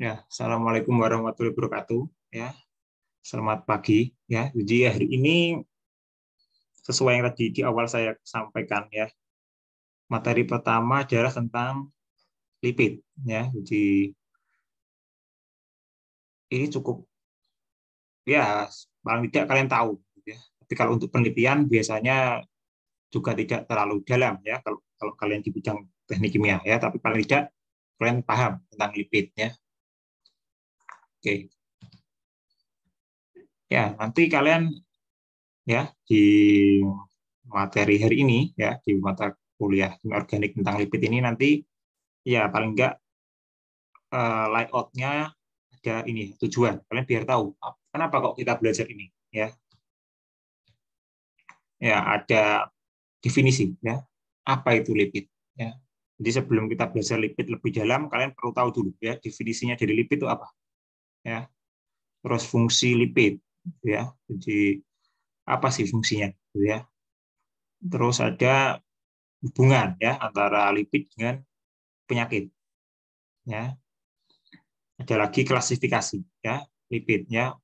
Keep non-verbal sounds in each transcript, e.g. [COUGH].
Ya, Assalamualaikum warahmatullahi wabarakatuh. Ya, selamat pagi. Ya, jadi hari ini sesuai yang tadi di awal saya sampaikan ya, materi pertama adalah tentang lipid. Ya, jadi ini cukup ya paling tidak kalian tahu. Ya. Tapi kalau untuk penelitian biasanya juga tidak terlalu dalam ya kalau kalau kalian di bidang teknik kimia ya, tapi paling tidak kalian paham tentang lipid Oke. Ya, nanti kalian ya di materi hari ini ya di mata kuliah kimia organik tentang lipid ini nanti ya paling enggak uh, layoutnya ada ini tujuan kalian biar tahu kenapa kok kita belajar ini ya ya ada definisi ya apa itu lipid ya jadi sebelum kita belajar lipid lebih dalam kalian perlu tahu dulu ya definisinya dari lipid itu apa ya terus fungsi lipid ya jadi apa sih fungsinya gitu ya terus ada hubungan ya antara lipid dengan penyakit ya ada lagi klasifikasi ya lipid ya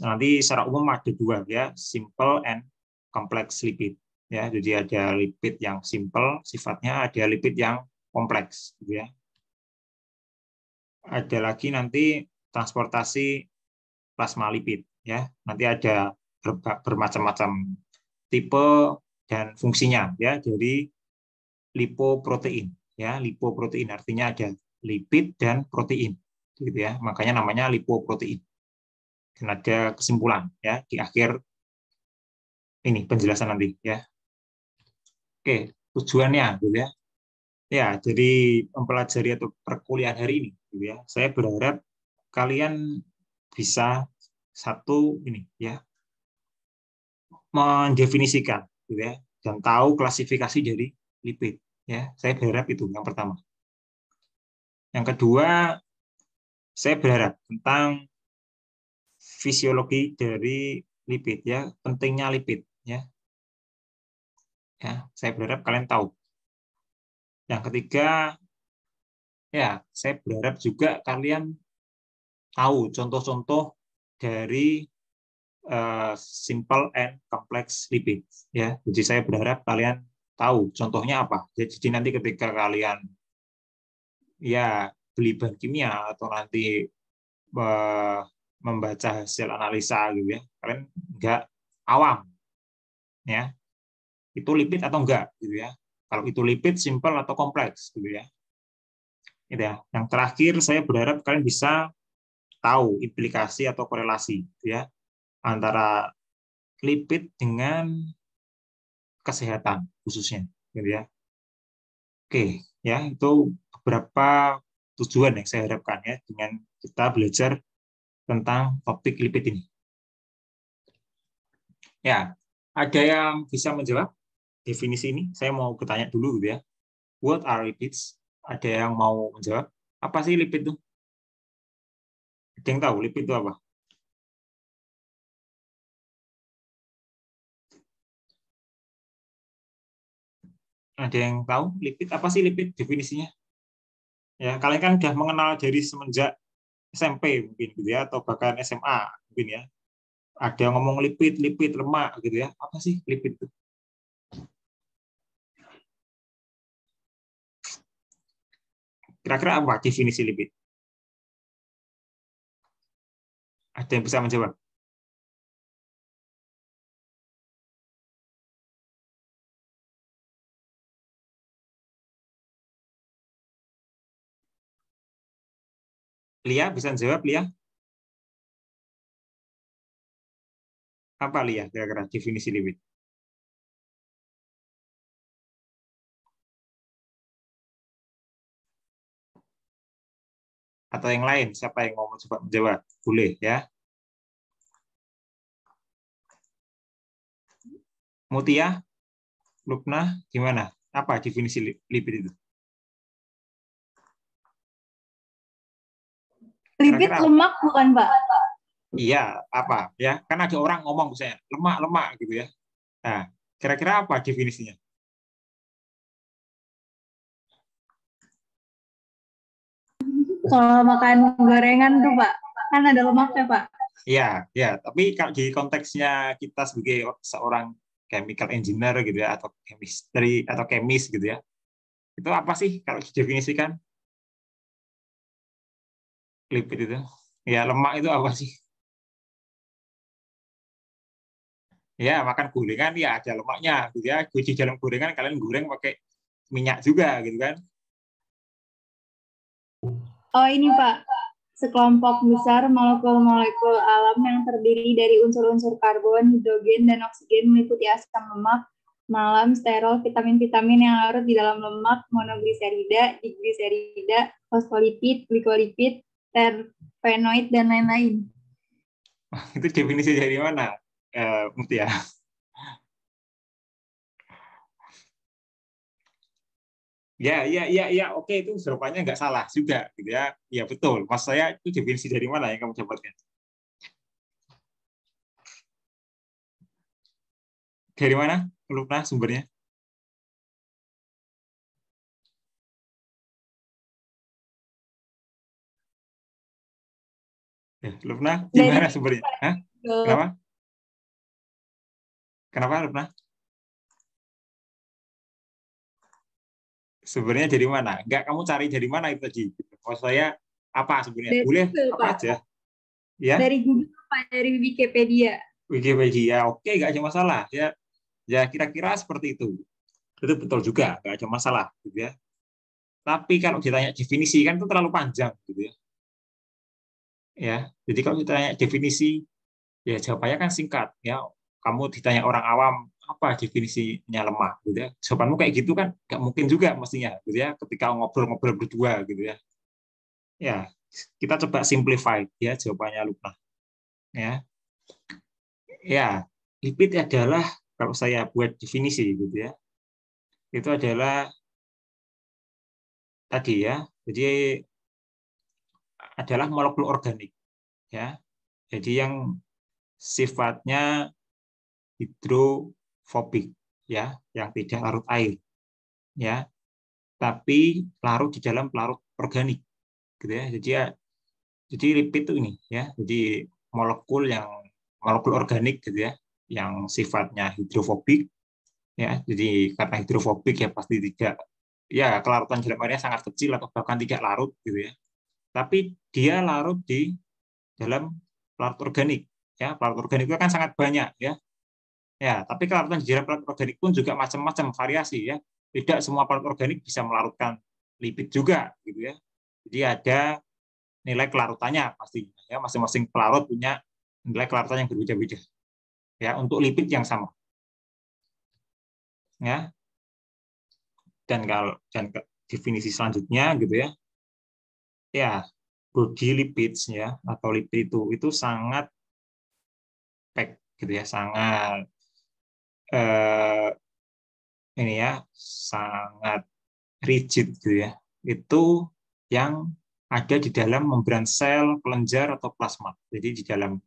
nanti secara umum ada dua ya simple and complex lipid ya jadi ada lipid yang simple sifatnya ada lipid yang kompleks gitu ya ada lagi nanti transportasi plasma lipid ya. Nanti ada berbagai bermacam-macam tipe dan fungsinya ya jadi lipoprotein ya. Lipoprotein artinya ada lipid dan protein gitu ya. Makanya namanya lipoprotein. Dan ada kesimpulan ya di akhir ini penjelasan nanti ya. Oke, tujuannya gitu ya. Ya, jadi mempelajari atau perkuliahan hari ini gitu ya. Saya berharap kalian bisa satu ini ya mendefinisikan gitu ya dan tahu klasifikasi dari lipid ya saya berharap itu yang pertama yang kedua saya berharap tentang fisiologi dari lipid ya pentingnya lipid ya ya saya berharap kalian tahu yang ketiga ya saya berharap juga kalian tahu contoh-contoh dari uh, simple and complex lipid ya. Jadi saya berharap kalian tahu contohnya apa. Jadi nanti ketika kalian ya beli bahan kimia atau nanti uh, membaca hasil analisa gitu ya, kalian nggak awam ya. Itu lipid atau enggak gitu ya. Kalau itu lipid simple atau kompleks gitu ya. itu ya. Yang terakhir saya berharap kalian bisa tahu implikasi atau korelasi gitu ya antara lipid dengan kesehatan khususnya gitu ya oke ya itu beberapa tujuan yang saya harapkan ya dengan kita belajar tentang topik lipid ini ya ada yang bisa menjawab definisi ini saya mau bertanya dulu gitu ya what are lipids ada yang mau menjawab apa sih lipid tuh yang tahu lipid itu apa? Ada yang tahu lipid apa sih lipid definisinya? Ya, kalian kan sudah mengenal dari semenjak SMP mungkin gitu ya atau bahkan SMA mungkin ya. Ada yang ngomong lipid, lipid lemak gitu ya. Apa sih lipid itu? Kira-kira apa definisi lipid? Ada yang bisa menjawab? Lia, bisa menjawab Lia? Apa Lia kira-kira definisi limit? atau yang lain siapa yang mau mencoba menjawab boleh ya Mutia Lukna gimana apa definisi lipid itu lipid lemak bukan pak iya apa ya karena ada orang ngomong misalnya lemak lemak gitu ya nah kira-kira apa definisinya Kalau makan gorengan tuh Pak, kan ada lemaknya Pak. Iya, ya. Tapi kalau di konteksnya kita sebagai seorang chemical engineer gitu ya, atau chemistry atau kemis gitu ya, itu apa sih kalau didefinisikan? Lipid itu, ya lemak itu apa sih? Ya makan gorengan ya ada lemaknya gitu ya. Di dalam gorengan kalian goreng pakai minyak juga gitu kan Oh ini Pak, sekelompok besar molekul-molekul alam yang terdiri dari unsur-unsur karbon, hidrogen, dan oksigen meliputi asam lemak, malam, sterol, vitamin-vitamin yang larut di dalam lemak, monogliserida, digliserida, fosfolipid, glikolipid, terpenoid, dan lain-lain. [LAUGHS] Itu definisi dari mana, uh, eh, Mutia? Ya? Ya, ya, ya, ya. Oke, itu serupanya nggak salah juga, gitu ya. Ya betul. Mas saya itu definisi dari mana yang kamu dapatkan? Dari mana? Lupa sumbernya. Ya, Lupna, gimana sumbernya? Hah? Kenapa? Kenapa, lupa? sebenarnya dari mana? Enggak, kamu cari dari mana itu tadi? Kalau saya apa sebenarnya? Dari Boleh Google, apa Pak. aja? Ya. Dari Google apa? Dari Wikipedia. Wikipedia, oke, enggak ada masalah. Ya, ya kira-kira seperti itu. Itu betul juga, enggak ada masalah, gitu ya. Tapi kalau ditanya definisi kan itu terlalu panjang, gitu ya. Ya, jadi kalau ditanya definisi, ya jawabannya kan singkat. Ya, kamu ditanya orang awam apa definisinya lemah gitu ya jawabanmu kayak gitu kan nggak mungkin juga mestinya gitu ya ketika ngobrol-ngobrol berdua gitu ya ya kita coba simplify ya jawabannya lupa ya ya lipid adalah kalau saya buat definisi gitu ya itu adalah tadi ya jadi adalah molekul organik ya jadi yang sifatnya hidro fobik ya, yang tidak larut air. Ya. Tapi larut di dalam pelarut organik. Gitu ya. Jadi ya, jadi lipid itu ini ya. Jadi molekul yang molekul organik gitu ya, yang sifatnya hidrofobik ya. Jadi karena hidrofobik ya pasti tidak ya kelarutan dalam airnya sangat kecil atau bahkan tidak larut gitu ya. Tapi dia larut di dalam pelarut organik ya. Pelarut organik itu kan sangat banyak ya. Ya, tapi kelarutan di jerat organik pun juga macam-macam variasi ya. Tidak semua produk organik bisa melarutkan lipid juga gitu ya. Jadi ada nilai kelarutannya pastinya ya masing-masing pelarut punya nilai kelarutan yang berbeda-beda ya untuk lipid yang sama ya dan kalau dan ke, definisi selanjutnya gitu ya ya body lipids ya atau lipid itu itu sangat pack gitu ya sangat eh, ini ya sangat rigid gitu ya itu yang ada di dalam membran sel kelenjar atau plasma jadi di dalam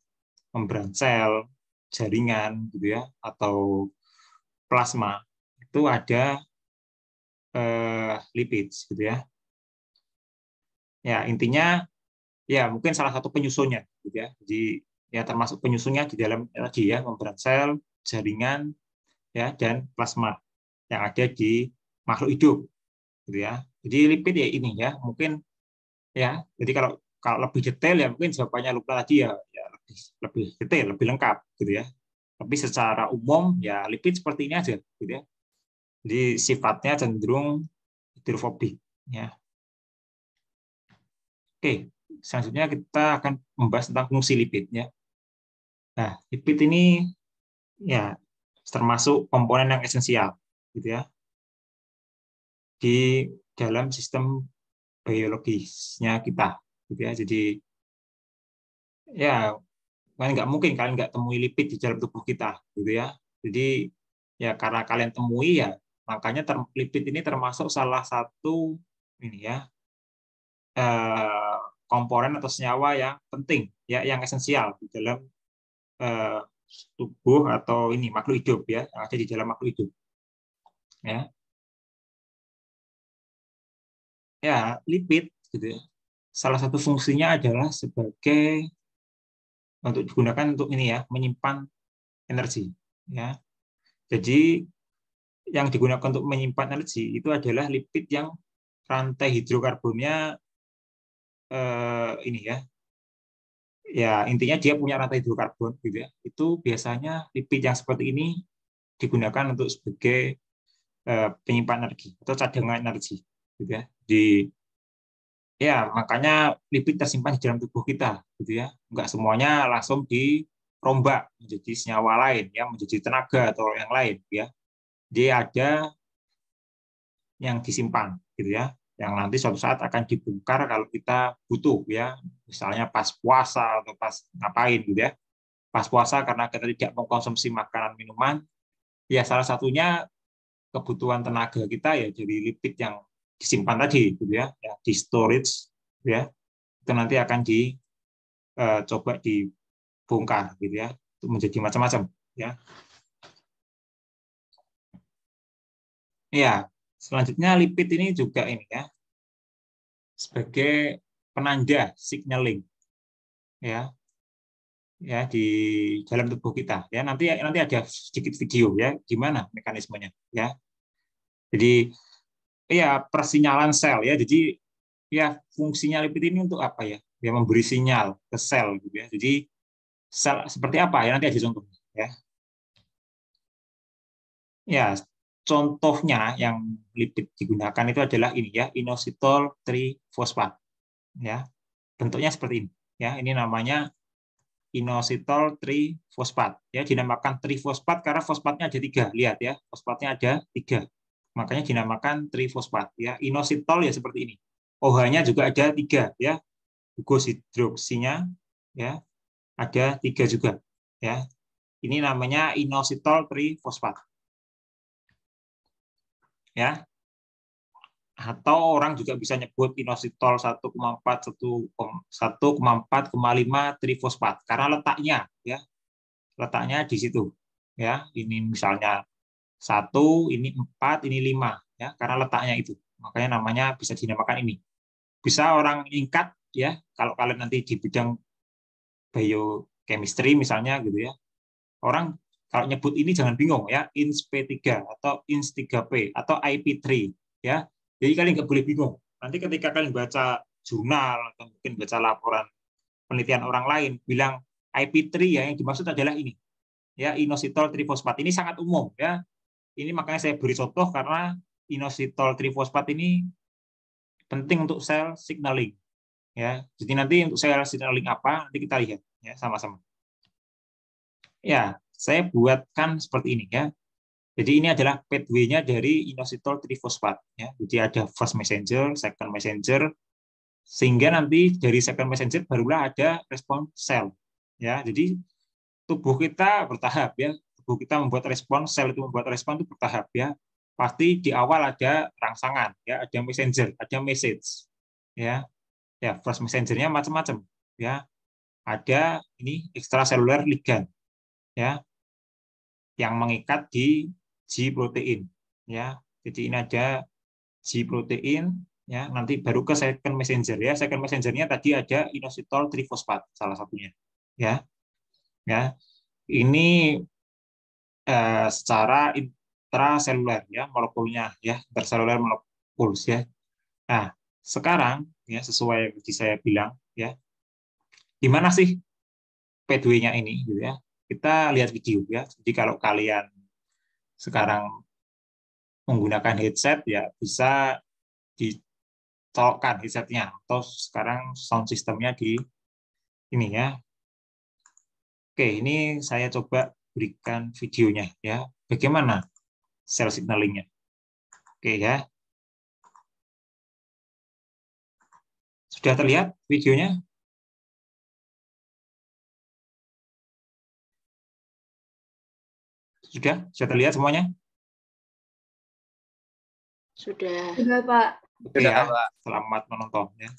membran sel jaringan gitu ya atau plasma itu ada eh, lipid gitu ya ya intinya ya mungkin salah satu penyusunnya gitu ya jadi ya termasuk penyusunnya di dalam lagi ya membran sel jaringan ya dan plasma yang ada di makhluk hidup gitu ya jadi lipid ya ini ya mungkin ya jadi kalau kalau lebih detail ya mungkin jawabannya lupa tadi ya, ya lebih, lebih detail lebih lengkap gitu ya tapi secara umum ya lipid seperti ini aja gitu ya jadi sifatnya cenderung hidrofobik ya oke selanjutnya kita akan membahas tentang fungsi lipidnya nah lipid ini ya termasuk komponen yang esensial gitu ya di dalam sistem biologisnya kita gitu ya jadi ya kan nggak mungkin kalian nggak temui lipid di dalam tubuh kita gitu ya jadi ya karena kalian temui ya makanya ter, lipid ini termasuk salah satu ini ya eh, komponen atau senyawa yang penting ya yang esensial di dalam eh, tubuh atau ini makhluk hidup ya yang ada di dalam makhluk hidup ya ya lipid gitu ya. salah satu fungsinya adalah sebagai untuk digunakan untuk ini ya menyimpan energi ya jadi yang digunakan untuk menyimpan energi itu adalah lipid yang rantai hidrokarbonnya eh, ini ya ya intinya dia punya rantai hidrokarbon gitu ya. Itu biasanya lipid yang seperti ini digunakan untuk sebagai eh, penyimpan energi atau cadangan energi gitu ya. Di ya makanya lipid tersimpan di dalam tubuh kita gitu ya. Enggak semuanya langsung dirombak menjadi senyawa lain ya, menjadi tenaga atau yang lain ya. Dia ada yang disimpan gitu ya yang nanti suatu saat akan dibongkar kalau kita butuh ya misalnya pas puasa atau pas ngapain gitu ya pas puasa karena kita tidak mengkonsumsi makanan minuman ya salah satunya kebutuhan tenaga kita ya jadi lipid yang disimpan tadi gitu ya, ya di storage ya itu nanti akan dicoba eh, dibongkar gitu ya untuk menjadi macam-macam ya ya Selanjutnya lipid ini juga ini ya sebagai penanda signaling ya ya di dalam tubuh kita ya nanti nanti ada sedikit video ya gimana mekanismenya ya jadi ya persinyalan sel ya jadi ya fungsinya lipid ini untuk apa ya dia ya, memberi sinyal ke sel gitu ya jadi sel seperti apa ya nanti ada contohnya ya ya contohnya yang lipid digunakan itu adalah ini ya, inositol trifosfat. Ya. Bentuknya seperti ini. Ya, ini namanya inositol trifosfat. Ya, dinamakan trifosfat karena fosfatnya ada tiga. Lihat ya, fosfatnya ada tiga. Makanya dinamakan trifosfat. Ya, inositol ya seperti ini. OH-nya juga ada tiga. Ya, glukosidroksinya ya ada tiga juga. Ya, ini namanya inositol trifosfat ya atau orang juga bisa nyebut inositol 1,4 1,4,5 trifosfat karena letaknya ya letaknya di situ ya ini misalnya satu ini empat ini lima ya karena letaknya itu makanya namanya bisa dinamakan ini bisa orang ingkat ya kalau kalian nanti di bidang biochemistry misalnya gitu ya orang kalau nyebut ini jangan bingung ya, INS P3 atau INS 3P atau IP3 ya. Jadi kalian nggak boleh bingung. Nanti ketika kalian baca jurnal atau mungkin baca laporan penelitian orang lain bilang IP3 ya yang dimaksud adalah ini. Ya, inositol trifosfat ini sangat umum ya. Ini makanya saya beri contoh karena inositol trifosfat ini penting untuk sel signaling. Ya, jadi nanti untuk sel signaling apa nanti kita lihat ya sama-sama. Ya, saya buatkan seperti ini ya. Jadi ini adalah pathway-nya dari inositol trifosfat. Ya. Jadi ada first messenger, second messenger, sehingga nanti dari second messenger barulah ada respon sel. Ya, jadi tubuh kita bertahap ya. Tubuh kita membuat respon, sel itu membuat respon itu bertahap ya. Pasti di awal ada rangsangan, ya, ada messenger, ada message, ya, ya first messenger-nya macam-macam, ya. Ada ini ekstraseluler ligand ya yang mengikat di G protein ya. Jadi ini ada G protein ya, nanti baru ke second messenger ya. Second messengernya tadi ada inositol trifosfat salah satunya ya. Ya. Ini eh, secara intraseluler ya molekulnya ya, interseluler molekul ya. Nah, sekarang ya sesuai yang tadi saya bilang ya. Di mana sih P2-nya ini gitu ya? kita lihat video ya. Jadi kalau kalian sekarang menggunakan headset ya bisa dicolokkan headsetnya atau sekarang sound sistemnya di ini ya. Oke, ini saya coba berikan videonya ya. Bagaimana cell signalingnya? Oke ya. Sudah terlihat videonya? Sudah? Sudah terlihat semuanya? Sudah. Sudah, Pak. Oke, ya. Pak. Selamat menonton. Ya.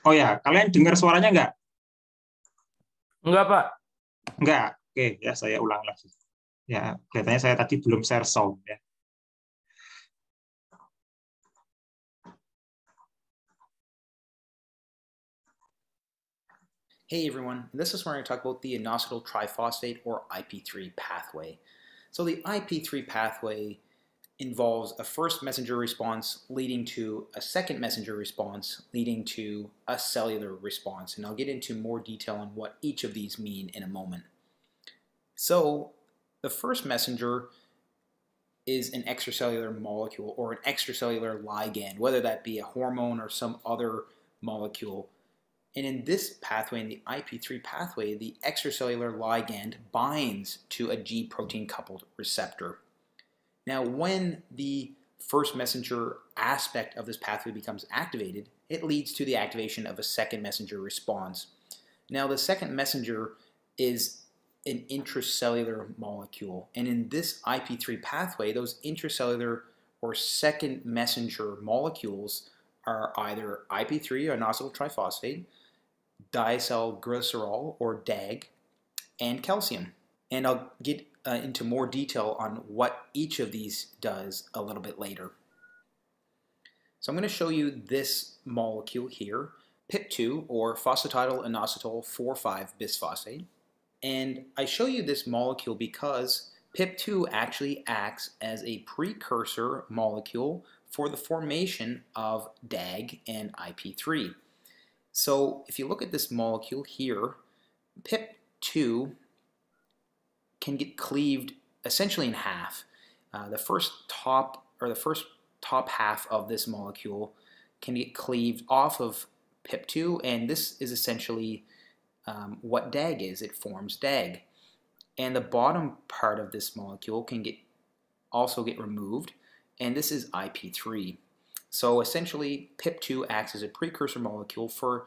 Oh ya, kalian dengar suaranya enggak? Enggak, Pak. Enggak. Oke, ya saya ulang lagi. Ya, kelihatannya saya tadi belum share sound ya. Hey everyone, this is where I talk about the inositol triphosphate or IP3 pathway. So the IP3 pathway involves a first messenger response leading to a second messenger response leading to a cellular response. And I'll get into more detail on what each of these mean in a moment. So the first messenger is an extracellular molecule or an extracellular ligand, whether that be a hormone or some other molecule. And in this pathway, in the IP3 pathway, the extracellular ligand binds to a G protein coupled receptor. Now, when the first messenger aspect of this pathway becomes activated, it leads to the activation of a second messenger response. Now, the second messenger is an intracellular molecule. And in this IP3 pathway, those intracellular or second messenger molecules are either IP3 or inositol triphosphate, diacylglycerol or DAG, and calcium. And I'll get uh, into more detail on what each of these does a little bit later. So I'm going to show you this molecule here, PIP2 or phosphatidyl inositol 4,5-bisphosphate. And I show you this molecule because PIP2 actually acts as a precursor molecule for the formation of DAG and IP3. So if you look at this molecule here, PIP2 can get cleaved essentially in half. Uh, the first top or the first top half of this molecule can get cleaved off of PIP2, and this is essentially um, what DAG is. It forms DAG. And the bottom part of this molecule can get also get removed, and this is IP3. So essentially, PIP2 acts as a precursor molecule for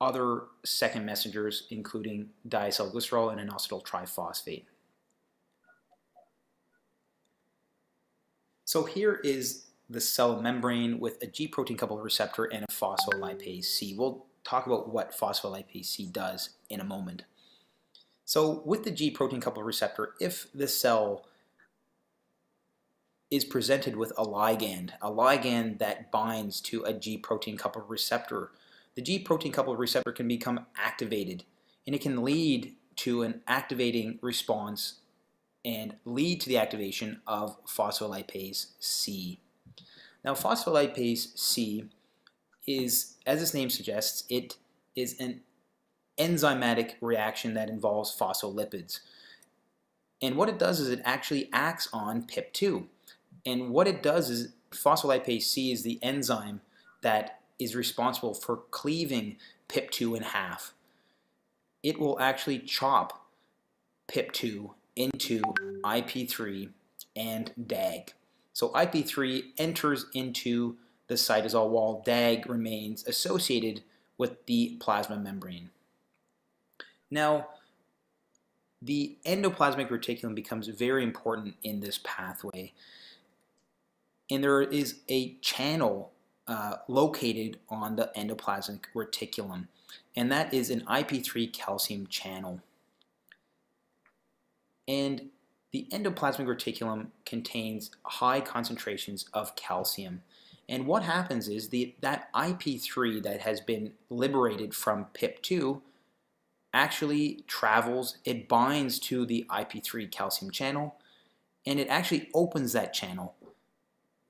other second messengers, including diacylglycerol and inositol triphosphate. So here is the cell membrane with a G protein coupled receptor and a phospholipase C. We'll talk about what phospholipase C does in a moment. So with the G protein coupled receptor, if the cell is presented with a ligand, a ligand that binds to a G protein coupled receptor. The G protein coupled receptor can become activated and it can lead to an activating response and lead to the activation of phospholipase C. Now phospholipase C is, as its name suggests, it is an enzymatic reaction that involves phospholipids. And what it does is it actually acts on PIP2. And what it does is phospholipase C is the enzyme that is responsible for cleaving PIP2 in half. It will actually chop PIP2 into IP3 and DAG. So IP3 enters into the cytosol wall. DAG remains associated with the plasma membrane. Now, the endoplasmic reticulum becomes very important in this pathway. And there is a channel uh, located on the endoplasmic reticulum, and that is an IP3 calcium channel. And the endoplasmic reticulum contains high concentrations of calcium. And what happens is the, that IP3 that has been liberated from PIP2 actually travels, it binds to the IP3 calcium channel, and it actually opens that channel,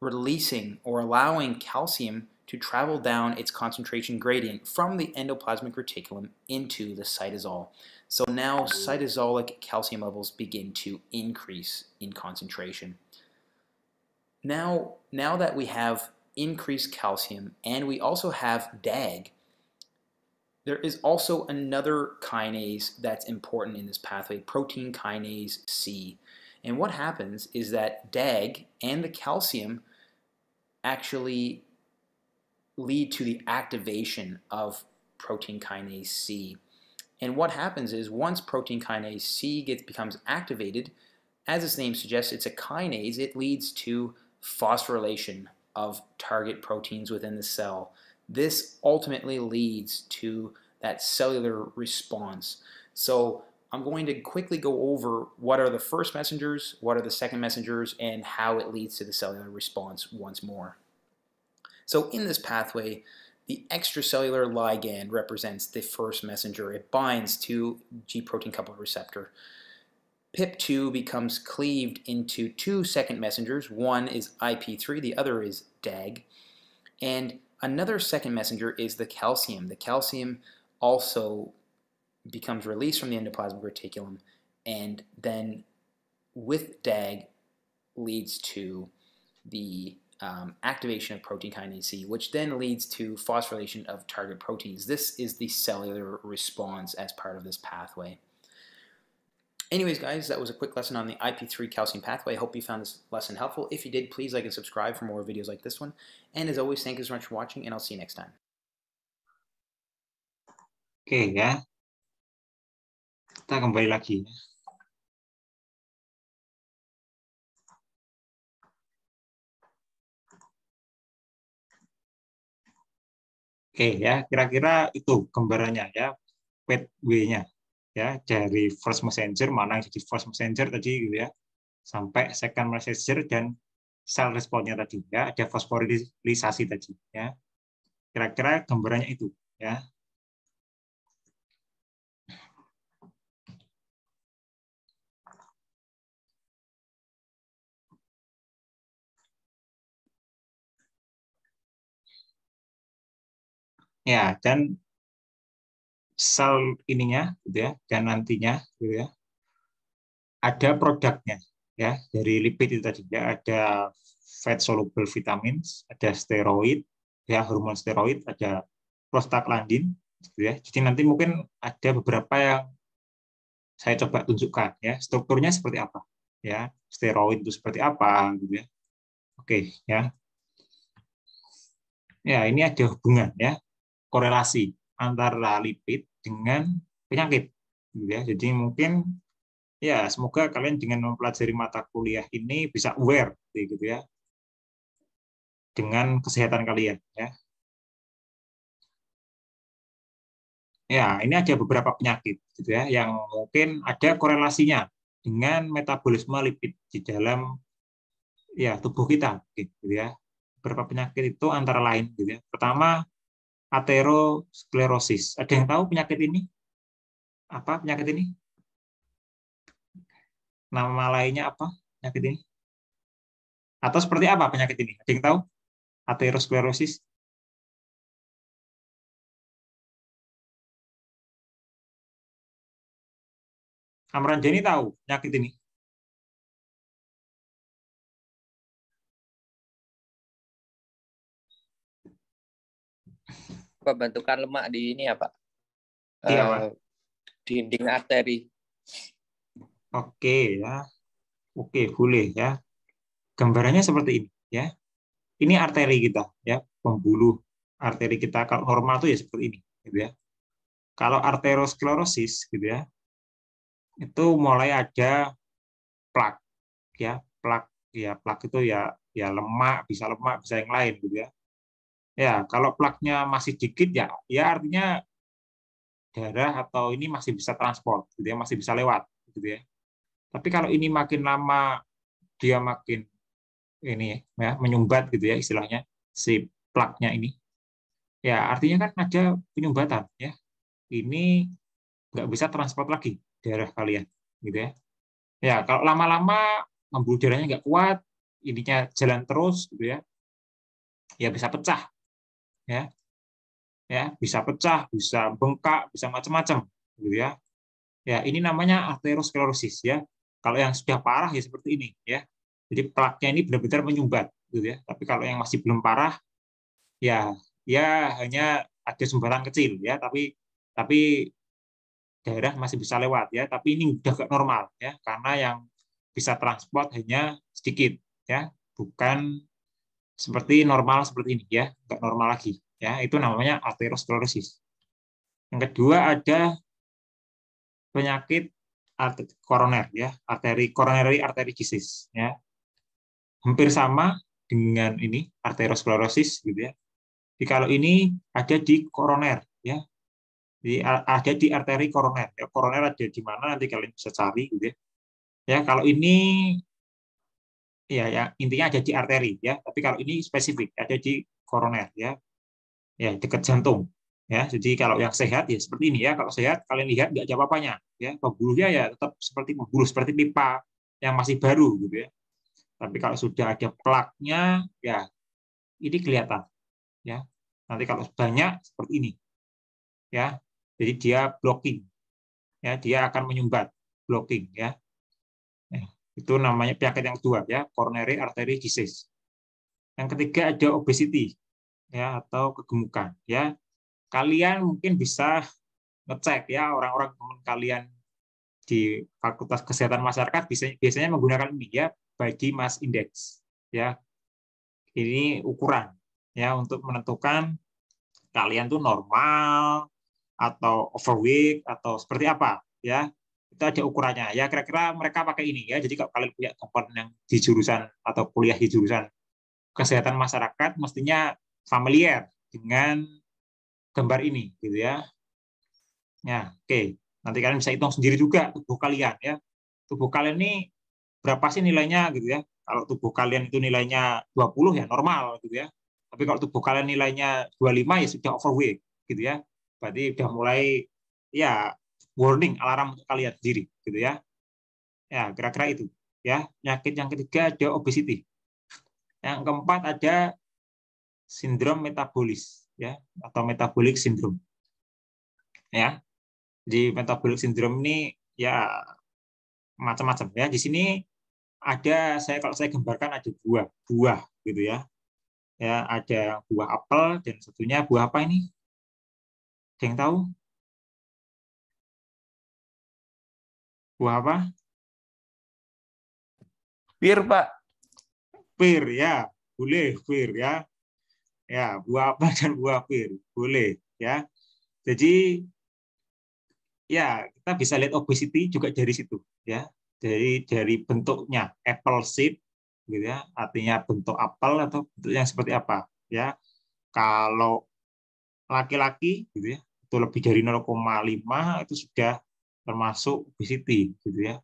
releasing or allowing calcium to travel down its concentration gradient from the endoplasmic reticulum into the cytosol. So now cytosolic calcium levels begin to increase in concentration. Now, now that we have increased calcium and we also have DAG, there is also another kinase that's important in this pathway, protein kinase C. And what happens is that DAG and the calcium actually lead to the activation of protein kinase C. And what happens is once protein kinase C gets, becomes activated, as its name suggests, it's a kinase, it leads to phosphorylation of target proteins within the cell. This ultimately leads to that cellular response. So I'm going to quickly go over what are the first messengers, what are the second messengers, and how it leads to the cellular response once more. So in this pathway, the extracellular ligand represents the first messenger. It binds to G protein coupled receptor. PIP2 becomes cleaved into two second messengers. One is IP3, the other is DAG. And another second messenger is the calcium. The calcium also becomes released from the endoplasmic reticulum and then with DAG leads to the um, activation of protein kinase C, which then leads to phosphorylation of target proteins. This is the cellular response as part of this pathway. Anyways, guys, that was a quick lesson on the IP3 calcium pathway. I hope you found this lesson helpful. If you did, please like and subscribe for more videos like this one. And as always, thank you so much for watching, and I'll see you next time. okay, yeah. kita kembali lagi Oke ya, kira-kira itu gambarannya ya, pathway-nya ya dari first messenger mana yang jadi first messenger tadi gitu ya sampai second messenger dan cell responnya tadi ya ada fosforilisasi tadi ya kira-kira gambarannya itu ya ya dan sel ininya gitu ya dan nantinya gitu ya ada produknya ya dari lipid itu tadi ya ada fat soluble vitamins ada steroid ya hormon steroid ada prostaglandin gitu ya jadi nanti mungkin ada beberapa yang saya coba tunjukkan ya strukturnya seperti apa ya steroid itu seperti apa gitu ya oke ya ya ini ada hubungan ya korelasi antara lipid dengan penyakit. Gitu ya. Jadi mungkin ya semoga kalian dengan mempelajari mata kuliah ini bisa aware gitu ya dengan kesehatan kalian ya. Ya, ini ada beberapa penyakit gitu ya yang mungkin ada korelasinya dengan metabolisme lipid di dalam ya tubuh kita gitu ya. Beberapa penyakit itu antara lain gitu ya. Pertama aterosklerosis. Ada yang tahu penyakit ini? Apa penyakit ini? Nama lainnya apa penyakit ini? Atau seperti apa penyakit ini? Ada yang tahu? Aterosklerosis. Amran Jani tahu penyakit ini? pembentukan lemak di ini apa? Ya, di iya, apa? Eh, dinding arteri. Oke ya. Oke, boleh ya. Gambarannya seperti ini ya. Ini arteri kita ya, pembuluh arteri kita kalau normal tuh ya seperti ini gitu ya. Kalau arteriosklerosis gitu ya. Itu mulai ada plak ya, plak ya, plak itu ya ya lemak, bisa lemak, bisa yang lain gitu ya. Ya, kalau plaknya masih dikit ya, ya artinya darah atau ini masih bisa transport, gitu ya, masih bisa lewat, gitu ya. Tapi kalau ini makin lama dia makin ini ya, menyumbat gitu ya istilahnya si plaknya ini. Ya, artinya kan ada penyumbatan ya. Ini nggak bisa transport lagi darah kalian, gitu ya. Ya, kalau lama-lama pembuluh darahnya nggak kuat, ininya jalan terus, gitu ya, ya bisa pecah ya ya bisa pecah bisa bengkak bisa macam-macam gitu ya ya ini namanya aterosklerosis ya kalau yang sudah parah ya seperti ini ya jadi plaknya ini benar-benar menyumbat gitu ya tapi kalau yang masih belum parah ya ya hanya ada sumbatan kecil ya tapi tapi daerah masih bisa lewat ya tapi ini udah gak normal ya karena yang bisa transport hanya sedikit ya bukan seperti normal seperti ini ya, nggak normal lagi ya, itu namanya aterosklerosis. Yang kedua ada penyakit koroner ya, arteri koroneri arteri disease ya. Hampir sama dengan ini arteriosklerosis gitu ya. Jadi kalau ini ada di koroner ya. Di, ada di arteri koroner. Ya, koroner ada di mana nanti kalian bisa cari gitu ya. Ya, kalau ini ya, ya intinya ada di arteri ya tapi kalau ini spesifik ada di koroner ya ya dekat jantung ya jadi kalau yang sehat ya seperti ini ya kalau sehat kalian lihat nggak ada apa-apanya ya pembuluhnya ya tetap seperti pembuluh seperti pipa yang masih baru gitu ya tapi kalau sudah ada plaknya ya ini kelihatan ya nanti kalau banyak seperti ini ya jadi dia blocking ya dia akan menyumbat blocking ya itu namanya penyakit yang kedua ya, coronary artery disease. Yang ketiga ada obesity ya atau kegemukan ya. Kalian mungkin bisa ngecek ya orang-orang teman kalian di Fakultas Kesehatan Masyarakat biasanya, biasanya menggunakan ini ya body mass index ya ini ukuran ya untuk menentukan kalian tuh normal atau overweight atau seperti apa ya itu ada ukurannya ya kira-kira mereka pakai ini ya jadi kalau kalian punya teman yang di jurusan atau kuliah di jurusan kesehatan masyarakat mestinya familiar dengan gambar ini gitu ya ya oke okay. nanti kalian bisa hitung sendiri juga tubuh kalian ya tubuh kalian ini berapa sih nilainya gitu ya kalau tubuh kalian itu nilainya 20 ya normal gitu ya tapi kalau tubuh kalian nilainya 25 ya sudah overweight gitu ya berarti sudah mulai ya warning alarm untuk kalian sendiri gitu ya ya kira-kira itu ya penyakit yang ketiga ada obesity yang keempat ada sindrom metabolis ya atau metabolic syndrome ya di metabolic syndrome ini ya macam-macam ya di sini ada saya kalau saya gambarkan ada buah buah gitu ya ya ada buah apel dan satunya buah apa ini ada yang tahu Buah apa? Pir, Pak. Pir, ya. Boleh, pir, ya. Ya, buah apa [LAUGHS] dan buah pir. Boleh, ya. Jadi, ya, kita bisa lihat obesity juga dari situ, ya. Dari, dari bentuknya, apple shape, gitu ya. Artinya bentuk apel atau bentuk yang seperti apa, ya. Kalau laki-laki, gitu ya, itu lebih dari 0,5 itu sudah termasuk obesity gitu ya.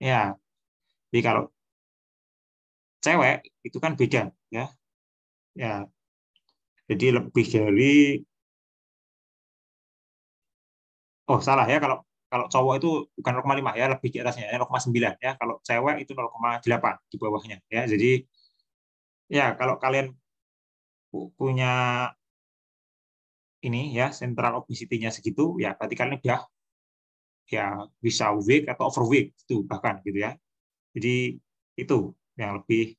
Ya. Jadi kalau cewek itu kan beda ya. Ya. Jadi lebih dari Oh, salah ya kalau kalau cowok itu bukan 0,5 ya, lebih di atasnya ya 0,9 ya. Kalau cewek itu 0,8 di bawahnya ya. Jadi ya kalau kalian punya ini ya sentral obesity-nya segitu ya berarti kalian udah ya bisa weak atau overweak itu bahkan gitu ya. Jadi itu yang lebih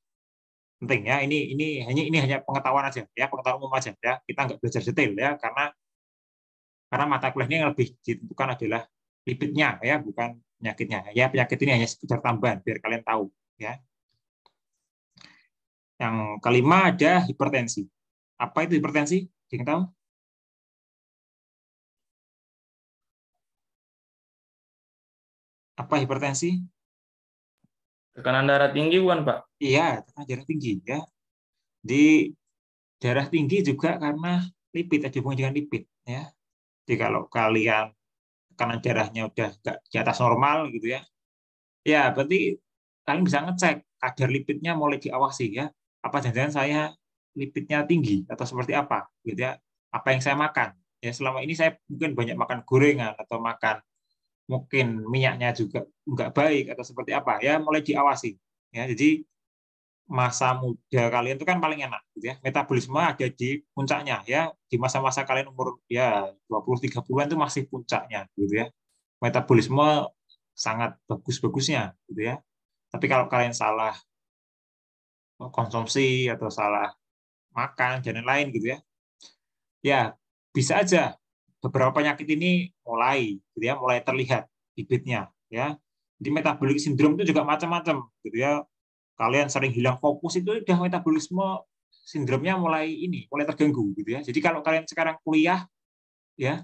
penting ya. Ini ini hanya ini hanya pengetahuan aja ya, pengetahuan umum aja ya. Kita nggak belajar detail ya karena karena mata kuliahnya yang lebih ditentukan adalah lipidnya ya, bukan penyakitnya. Ya penyakit ini hanya sekedar tambahan biar kalian tahu ya. Yang kelima ada hipertensi. Apa itu hipertensi? kita tahu? apa hipertensi? Tekanan darah tinggi bukan Pak? Iya, tekanan darah tinggi ya. Di darah tinggi juga karena lipid ada hubungan dengan lipid ya. Jadi kalau kalian tekanan darahnya udah di atas normal gitu ya, ya berarti kalian bisa ngecek kadar lipidnya mulai diawasi ya. Apa jangan-jangan saya lipidnya tinggi atau seperti apa gitu ya apa yang saya makan ya selama ini saya mungkin banyak makan gorengan atau makan mungkin minyaknya juga nggak baik atau seperti apa ya mulai diawasi ya jadi masa muda kalian itu kan paling enak gitu ya metabolisme ada di puncaknya ya di masa-masa kalian umur ya 20 30 itu masih puncaknya gitu ya metabolisme sangat bagus-bagusnya gitu ya tapi kalau kalian salah konsumsi atau salah makan dan lain-lain gitu ya ya bisa aja beberapa penyakit ini mulai gitu ya mulai terlihat bibitnya ya jadi metabolic syndrome itu juga macam-macam gitu ya kalian sering hilang fokus itu udah metabolisme sindromnya mulai ini mulai terganggu gitu ya jadi kalau kalian sekarang kuliah ya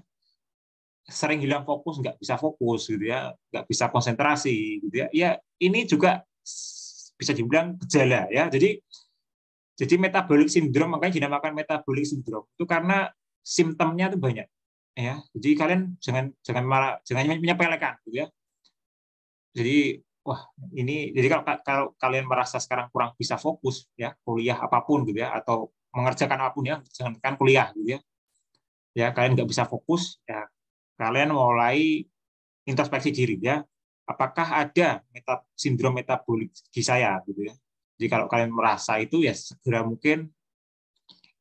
sering hilang fokus nggak bisa fokus gitu ya nggak bisa konsentrasi gitu ya ya ini juga bisa dibilang gejala ya jadi jadi metabolic syndrome makanya dinamakan metabolik sindrom itu karena simptomnya itu banyak ya. Jadi kalian jangan jangan marah, jangan menyepelekan gitu ya. Jadi wah ini jadi kalau, kalau kalian merasa sekarang kurang bisa fokus ya kuliah apapun gitu ya atau mengerjakan apapun ya jangankan kuliah gitu ya. Ya kalian nggak bisa fokus ya kalian mulai introspeksi diri ya. Apakah ada meta, sindrom metabolik di saya gitu ya. Jadi kalau kalian merasa itu ya segera mungkin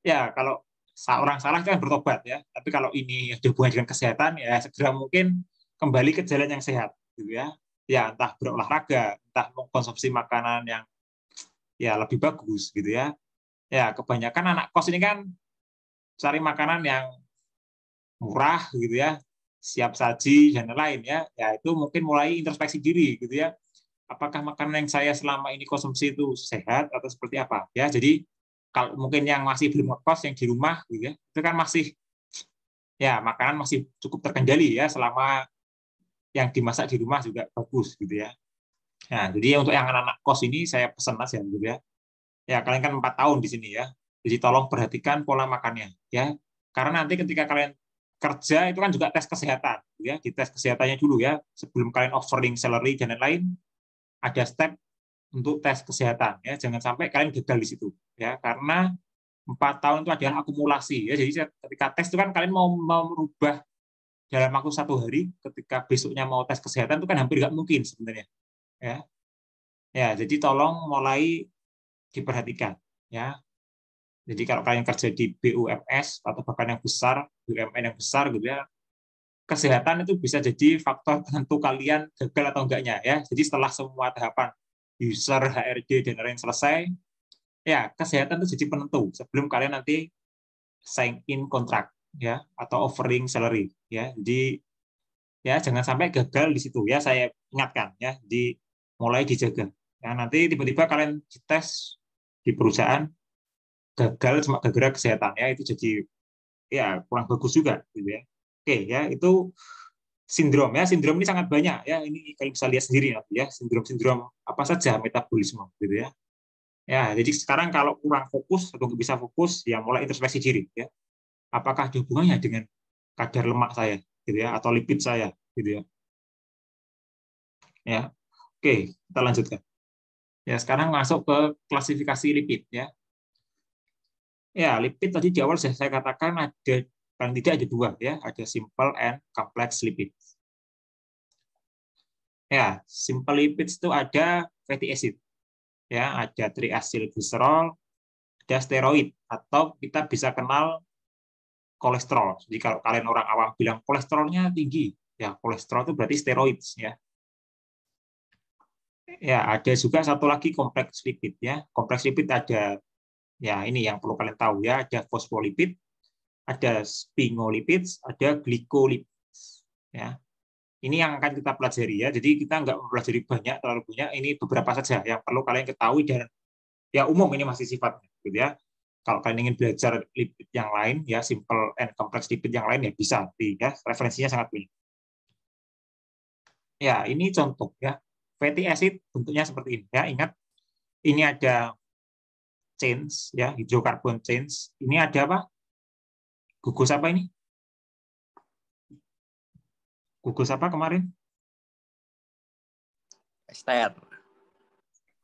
ya kalau orang salah kan bertobat ya. Tapi kalau ini dihubungkan dengan kesehatan ya segera mungkin kembali ke jalan yang sehat gitu ya. Ya entah berolahraga, entah mengkonsumsi makanan yang ya lebih bagus gitu ya. Ya kebanyakan anak kos ini kan cari makanan yang murah gitu ya, siap saji dan lain-lain ya. Ya itu mungkin mulai introspeksi diri gitu ya. Apakah makanan yang saya selama ini konsumsi itu sehat atau seperti apa? Ya, jadi kalau mungkin yang masih belum ngekos yang di rumah gitu ya itu kan masih ya makanan masih cukup terkendali ya selama yang dimasak di rumah juga bagus gitu ya nah jadi untuk yang anak-anak kos ini saya pesan aja gitu ya ya kalian kan empat tahun di sini ya jadi tolong perhatikan pola makannya ya karena nanti ketika kalian kerja itu kan juga tes kesehatan gitu ya di tes kesehatannya dulu ya sebelum kalian offering salary dan lain-lain ada step untuk tes kesehatan ya jangan sampai kalian gagal di situ ya karena empat tahun itu adalah akumulasi ya jadi ketika tes itu kan kalian mau, mau merubah dalam waktu satu hari ketika besoknya mau tes kesehatan itu kan hampir nggak mungkin sebenarnya ya ya jadi tolong mulai diperhatikan ya jadi kalau kalian kerja di BUMS atau bahkan yang besar BUMN yang besar gitu ya kesehatan itu bisa jadi faktor penentu kalian gagal atau enggaknya ya jadi setelah semua tahapan user, HRD, dan lain selesai, ya kesehatan itu jadi penentu sebelum kalian nanti sign in kontrak ya atau offering salary ya. Jadi ya jangan sampai gagal di situ ya saya ingatkan ya. di mulai dijaga. Ya, nanti tiba-tiba kalian dites di perusahaan gagal cuma gara-gara kesehatan ya itu jadi ya kurang bagus juga gitu ya. Oke ya itu sindrom ya sindrom ini sangat banyak ya ini kalian bisa lihat sendiri ya, ya sindrom-sindrom apa saja metabolisme gitu ya ya jadi sekarang kalau kurang fokus atau bisa fokus ya mulai introspeksi diri ya apakah ada hubungannya dengan kadar lemak saya gitu ya atau lipid saya gitu ya ya oke kita lanjutkan ya sekarang masuk ke klasifikasi lipid ya ya lipid tadi di awal saya katakan ada paling tidak ada dua ya, ada simple and complex lipid Ya, simple lipids itu ada fatty acid, ya ada triacylglycerol, ada steroid atau kita bisa kenal kolesterol. Jadi kalau kalian orang awam bilang kolesterolnya tinggi, ya kolesterol itu berarti steroid ya. Ya, ada juga satu lagi kompleks lipid ya. Kompleks lipid ada ya ini yang perlu kalian tahu ya, ada fosfolipid, ada sphingolipids, ada glikolipids. Ya. Ini yang akan kita pelajari ya. Jadi kita nggak mempelajari banyak, terlalu banyak. Ini beberapa saja yang perlu kalian ketahui dan ya umum ini masih sifatnya, gitu ya. Kalau kalian ingin belajar lipid yang lain, ya simple and complex lipid yang lain ya bisa, ya. Referensinya sangat banyak. Ya, ini contoh ya. Fatty acid bentuknya seperti ini ya. Ingat, ini ada chains ya, hidrokarbon chains. Ini ada apa? Gugus apa ini? Gugus apa kemarin? Ester.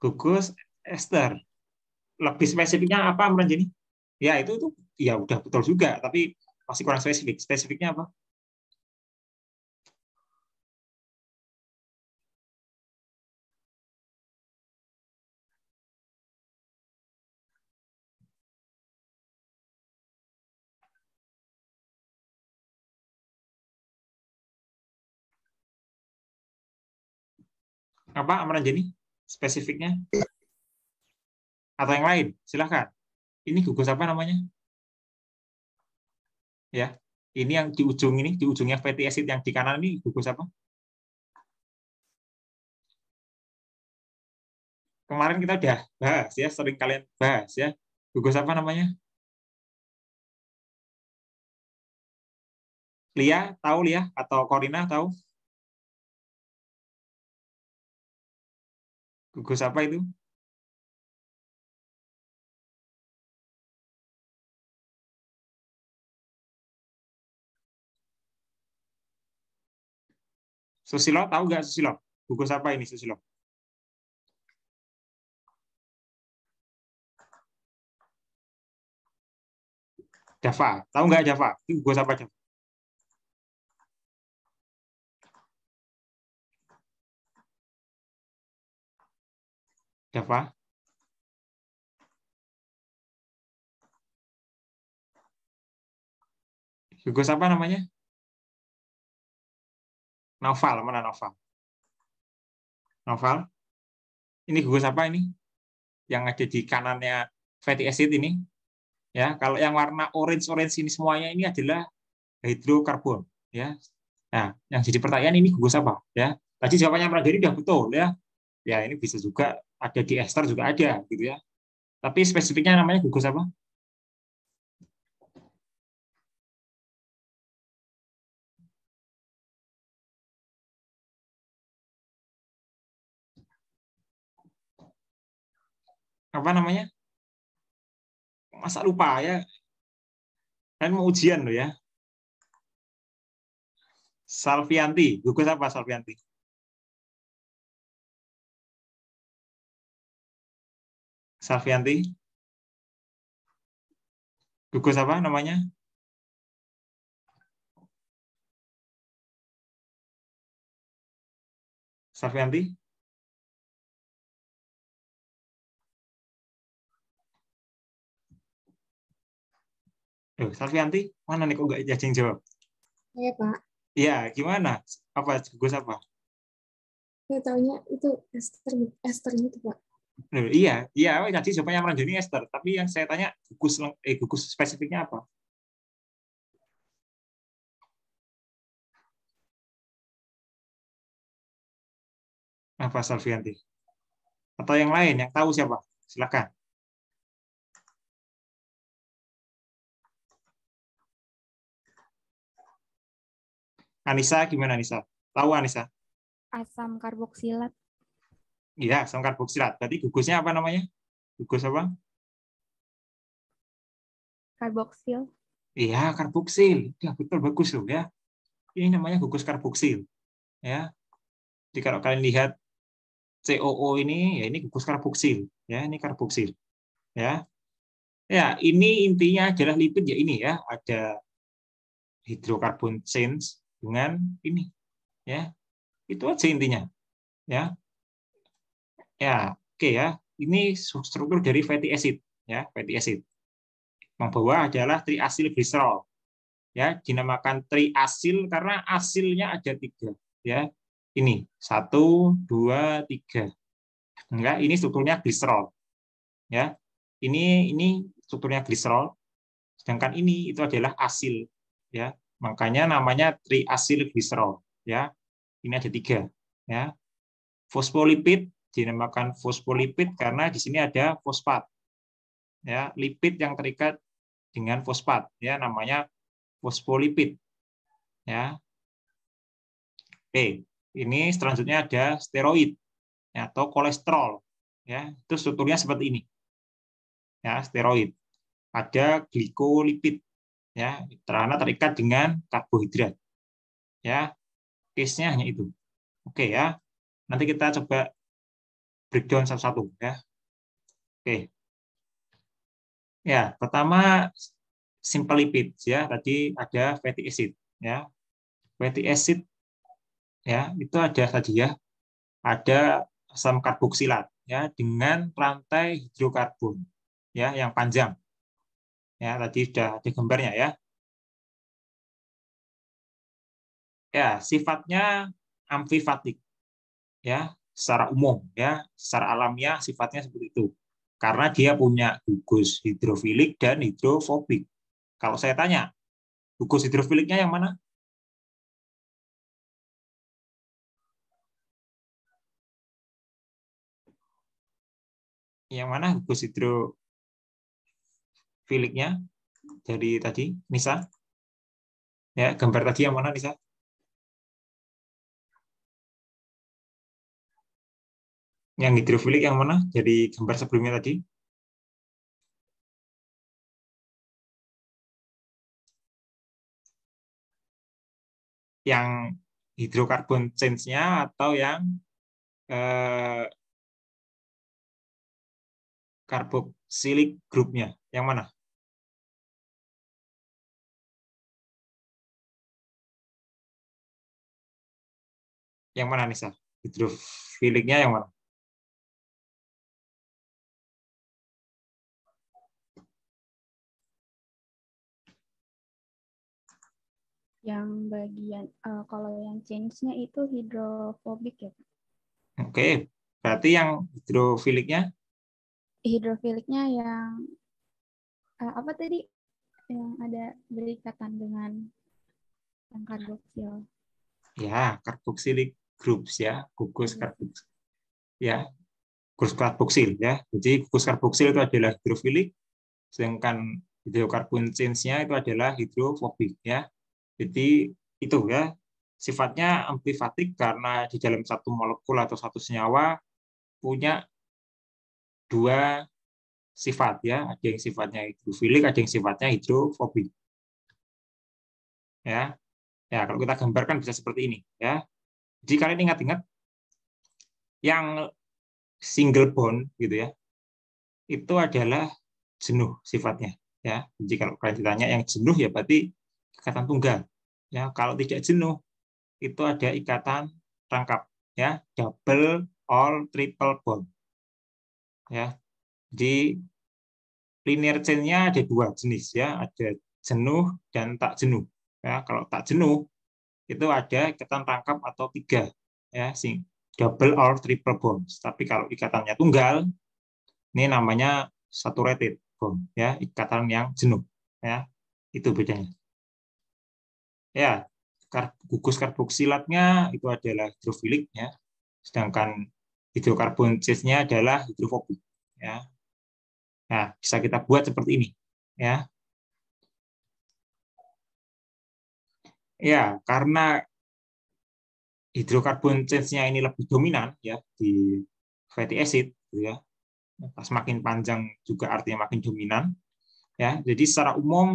Gugus ester. Lebih spesifiknya apa, Mbak Ya, itu tuh ya udah betul juga, tapi masih kurang spesifik. Spesifiknya apa? apa jadi spesifiknya atau yang lain silahkan ini gugus apa namanya ya ini yang di ujung ini di ujungnya fatty acid yang di kanan ini gugus apa kemarin kita udah bahas ya sering kalian bahas ya gugus apa namanya Lia tahu Lia atau Corina tahu gugus apa itu Susilo tahu nggak Susilo gugus apa ini Susilo Java tahu nggak Java itu gugus apa Java Dava? gugus apa namanya? Novel, mana novel? Novel? Ini gugus apa ini? Yang ada di kanannya fatty acid ini. Ya, kalau yang warna orange-orange ini semuanya ini adalah hidrokarbon, ya. Nah, yang jadi pertanyaan ini gugus apa, ya? Tadi jawabannya Pradiri sudah betul, ya ya ini bisa juga ada di Esther juga ada gitu ya tapi spesifiknya namanya gugus apa apa namanya masa lupa ya kan mau ujian loh ya Salvianti gugus apa Salvianti Salvianti? Gugus apa namanya? Salvianti? Loh, Salvianti, mana nih kok gak jajing jawab? Iya, Pak. Iya, gimana? Apa, gugus apa? Saya tahunya itu Esther, Esther itu, Pak. Eh, iya, iya. Tadi jawabannya Amran Joni Esther. Tapi yang saya tanya gugus eh gugus spesifiknya apa? Apa Salvianti? Atau yang lain yang tahu siapa? Silakan. Anissa gimana Anissa? Tahu Anissa? Asam karboksilat. Iya, asam karboksilat. Berarti gugusnya apa namanya? Gugus apa? Karboksil. Iya, karboksil. Ya, betul bagus loh ya. Ini namanya gugus karboksil. Ya. Jadi kalau kalian lihat COO ini ya ini gugus karboksil, ya ini karboksil. Ya. Ya, ini intinya adalah lipid ya ini ya, ada hidrokarbon chains dengan ini. Ya. Itu aja intinya. Ya. Ya, oke okay ya. Ini struktur dari fatty acid ya, fatty acid. yang Membawa adalah triasil glycerol. Ya, dinamakan triasil karena asilnya ada tiga. Ya, ini satu, dua, tiga. Enggak, ini strukturnya glycerol. Ya, ini ini strukturnya glycerol. Sedangkan ini itu adalah asil. Ya, makanya namanya triasil glycerol. Ya, ini ada tiga. Ya, fosfolipid dinamakan fosfolipid karena di sini ada fosfat. Ya, lipid yang terikat dengan fosfat ya namanya fosfolipid. Ya. Oke, ini selanjutnya ada steroid ya, atau kolesterol ya. Itu strukturnya seperti ini. Ya, steroid. Ada glikolipid ya, karena terikat dengan karbohidrat. Ya. Case-nya hanya itu. Oke ya. Nanti kita coba breakdown satu-satu ya. Oke. Ya, pertama simple lipid ya. Tadi ada fatty acid ya. Fatty acid ya, itu ada tadi ya. Ada asam karboksilat ya dengan rantai hidrokarbon ya yang panjang. Ya, tadi sudah ada gambarnya ya. Ya, sifatnya amfifatik. Ya, secara umum ya, secara alamiah sifatnya seperti itu. Karena dia punya gugus hidrofilik dan hidrofobik. Kalau saya tanya, gugus hidrofiliknya yang mana? Yang mana gugus hidrofiliknya dari tadi, Nisa? Ya, gambar tadi yang mana, Nisa? yang hidrofilik yang mana jadi gambar sebelumnya tadi? Yang hidrokarbon change-nya atau yang eh, karboksilik grupnya? Yang mana? Yang mana Nisa? Hidrofiliknya yang mana? yang bagian uh, kalau yang change-nya itu hidrofobik ya. Oke, okay. berarti yang hidrofiliknya? Hidrofiliknya yang uh, apa tadi? Yang ada berikatan dengan yang karboksil. Ya, karboksilik groups ya, gugus iya. karboks. Ya, gugus karboksil ya. Jadi gugus karboksil itu adalah hidrofilik, sedangkan hidrokarbon change-nya itu adalah hidrofobik ya. Jadi itu ya sifatnya amplifatik karena di dalam satu molekul atau satu senyawa punya dua sifat ya, ada yang sifatnya hidrofilik, ada yang sifatnya hidrofobik. Ya. Ya, kalau kita gambarkan bisa seperti ini ya. Jadi kalian ingat-ingat yang single bond gitu ya. Itu adalah jenuh sifatnya ya. Jadi kalau kalian ditanya yang jenuh ya berarti ikatan tunggal ya kalau tidak jenuh itu ada ikatan rangkap ya double or triple bond ya di linear chain-nya ada dua jenis ya ada jenuh dan tak jenuh ya kalau tak jenuh itu ada ikatan rangkap atau tiga ya sing double or triple bonds tapi kalau ikatannya tunggal ini namanya saturated bond ya ikatan yang jenuh ya itu bedanya ya gugus karboksilatnya itu adalah hidrofilik ya sedangkan hidrokarbon cisnya adalah hidrofobik ya nah bisa kita buat seperti ini ya ya karena hidrokarbon chainnya ini lebih dominan ya di fatty acid gitu ya nah, pas panjang juga artinya makin dominan ya jadi secara umum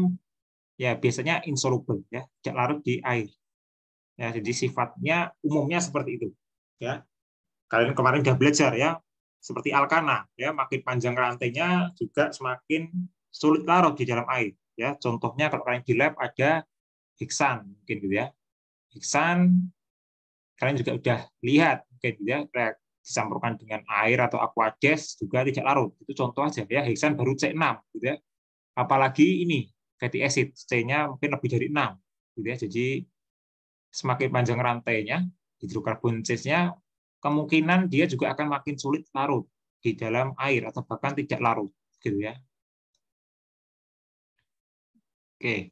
ya biasanya insoluble ya tidak larut di air ya jadi sifatnya umumnya seperti itu ya kalian kemarin sudah belajar ya seperti alkana ya makin panjang rantainya juga semakin sulit larut di dalam air ya contohnya kalau kalian di lab ada hexan mungkin gitu ya hexan kalian juga sudah lihat mungkin gitu ya disampurkan dengan air atau aquades juga tidak larut itu contoh aja ya hexan baru C6 gitu ya apalagi ini fatty acid C-nya mungkin lebih dari 6 gitu ya. Jadi semakin panjang rantainya hidrokarbon C-nya kemungkinan dia juga akan makin sulit larut di dalam air atau bahkan tidak larut gitu ya. Oke.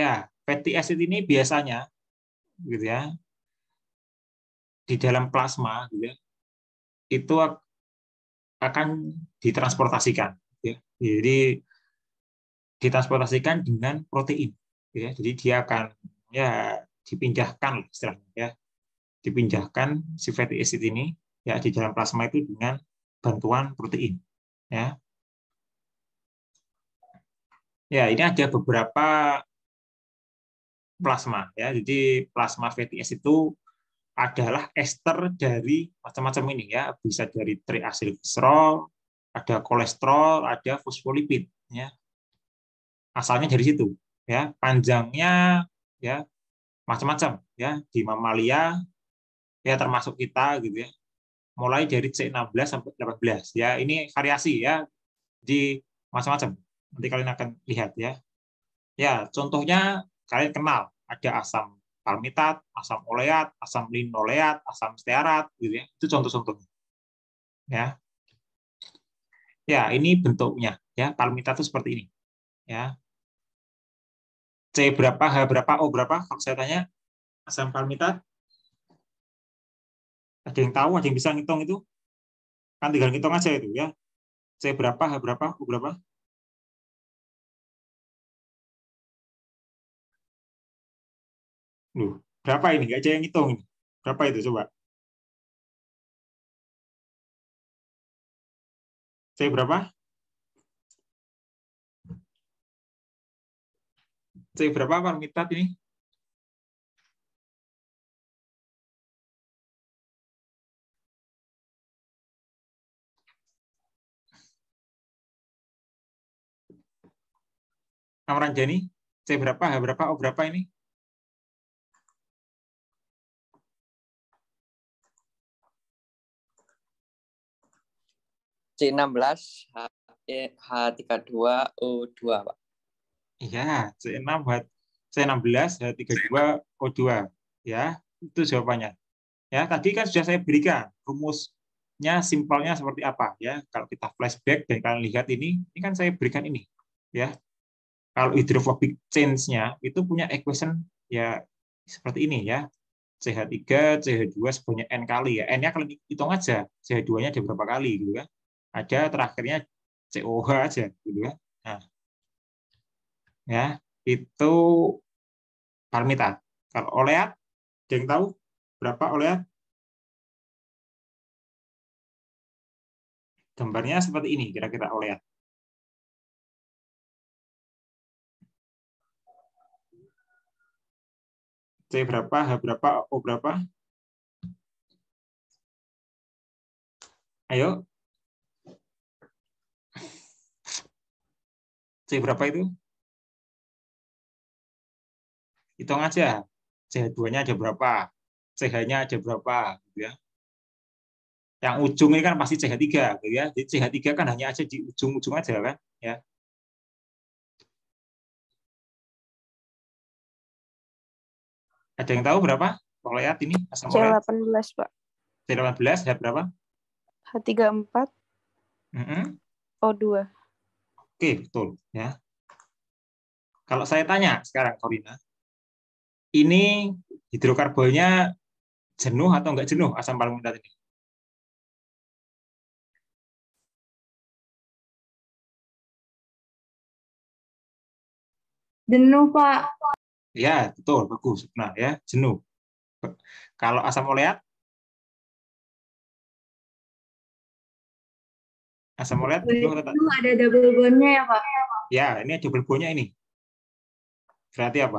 Ya, fatty acid ini biasanya gitu ya di dalam plasma gitu ya, itu akan ditransportasikan Iya, jadi ditransportasikan dengan protein. Ya, jadi dia akan ya dipindahkan istilahnya ya dipindahkan si fatty acid ini ya di dalam plasma itu dengan bantuan protein ya ya ini ada beberapa plasma ya jadi plasma fatty acid itu adalah ester dari macam-macam ini ya bisa dari triacylglycerol ada kolesterol, ada fosfolipid, ya. Asalnya dari situ, ya. Panjangnya ya macam-macam, ya. Di mamalia ya termasuk kita gitu ya. Mulai dari C16 sampai 18 ya. Ini variasi ya di macam-macam. Nanti kalian akan lihat ya. Ya, contohnya kalian kenal ada asam palmitat, asam oleat, asam linoleat, asam stearat gitu ya. Itu contoh-contohnya. Ya, Ya, ini bentuknya ya. Palmita itu seperti ini. Ya. C berapa, H berapa, O berapa? Kalau saya tanya asam palmitat ada yang tahu, ada yang bisa ngitung itu? Kan tinggal ngitung aja itu ya. C berapa, H berapa, o berapa? Loh, berapa ini? Gak ada yang ngitung. Berapa itu coba? C berapa? C berapa parmitat ini? Jani, C berapa, H berapa, O berapa ini? C16 H32O2, e Pak. Iya, C6 H C16 H32O2. Ya, itu jawabannya. Ya, tadi kan sudah saya berikan rumusnya simpelnya seperti apa ya. Kalau kita flashback dan kalian lihat ini, ini kan saya berikan ini ya. Kalau hidrofobic change-nya itu punya equation ya seperti ini ya. CH3, CH2 sebanyak N kali ya. N-nya kalian hitung aja. CH2-nya ada berapa kali gitu kan ada terakhirnya COH aja gitu ya, Nah, ya, itu parmita. Kalau oleat, ada yang tahu berapa oleat? Gambarnya seperti ini kira-kira oleat. C berapa, H berapa, O berapa? Ayo, C berapa itu? Hitung aja. C2-nya ada berapa? CH-nya ada berapa? Gitu ya. Yang ujung ini kan pasti ch tiga, Gitu ya. Jadi ch kan hanya aja di ujung-ujung aja kan. Ya. Ada yang tahu berapa? Kalau lihat ini asam C18, Pak. C18 ada berapa? H34. empat. -hmm. O2. Oke, betul ya. Kalau saya tanya sekarang Corina, ini hidrokarbonnya jenuh atau enggak jenuh asam palmitat ini? Jenuh, Pak. Ya, betul, bagus. nah ya, jenuh. Kalau asam oleat? Asam oleat itu oh, ada double bondnya ya Pak? Ya, ini double bondnya ini. Berarti apa?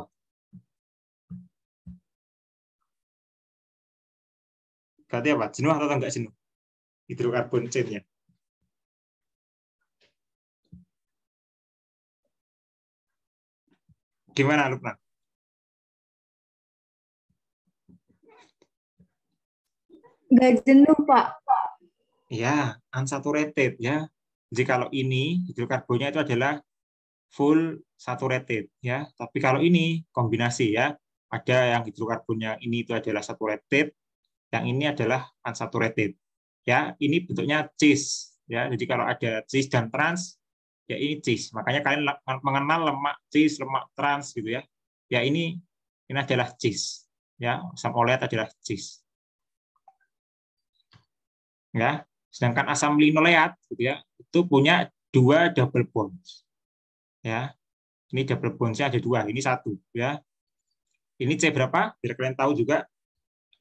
Berarti apa? Jenuh atau enggak jenuh? Hidrokarbon chainnya. Gimana Lukman? Gak jenuh Pak ya unsaturated ya. Jadi kalau ini hidrokarbonnya itu adalah full saturated ya. Tapi kalau ini kombinasi ya, ada yang hidrokarbonnya ini itu adalah saturated, yang ini adalah unsaturated. Ya, ini bentuknya cis ya. Jadi kalau ada cis dan trans ya ini cis. Makanya kalian mengenal lemak cis, lemak trans gitu ya. Ya ini ini adalah cis ya. Sang oleat adalah cis Ya. Sedangkan asam linoleat gitu ya, itu punya dua double bonds. Ya. Ini double bondsnya ada dua, ini satu ya. Ini C berapa? Biar kalian tahu juga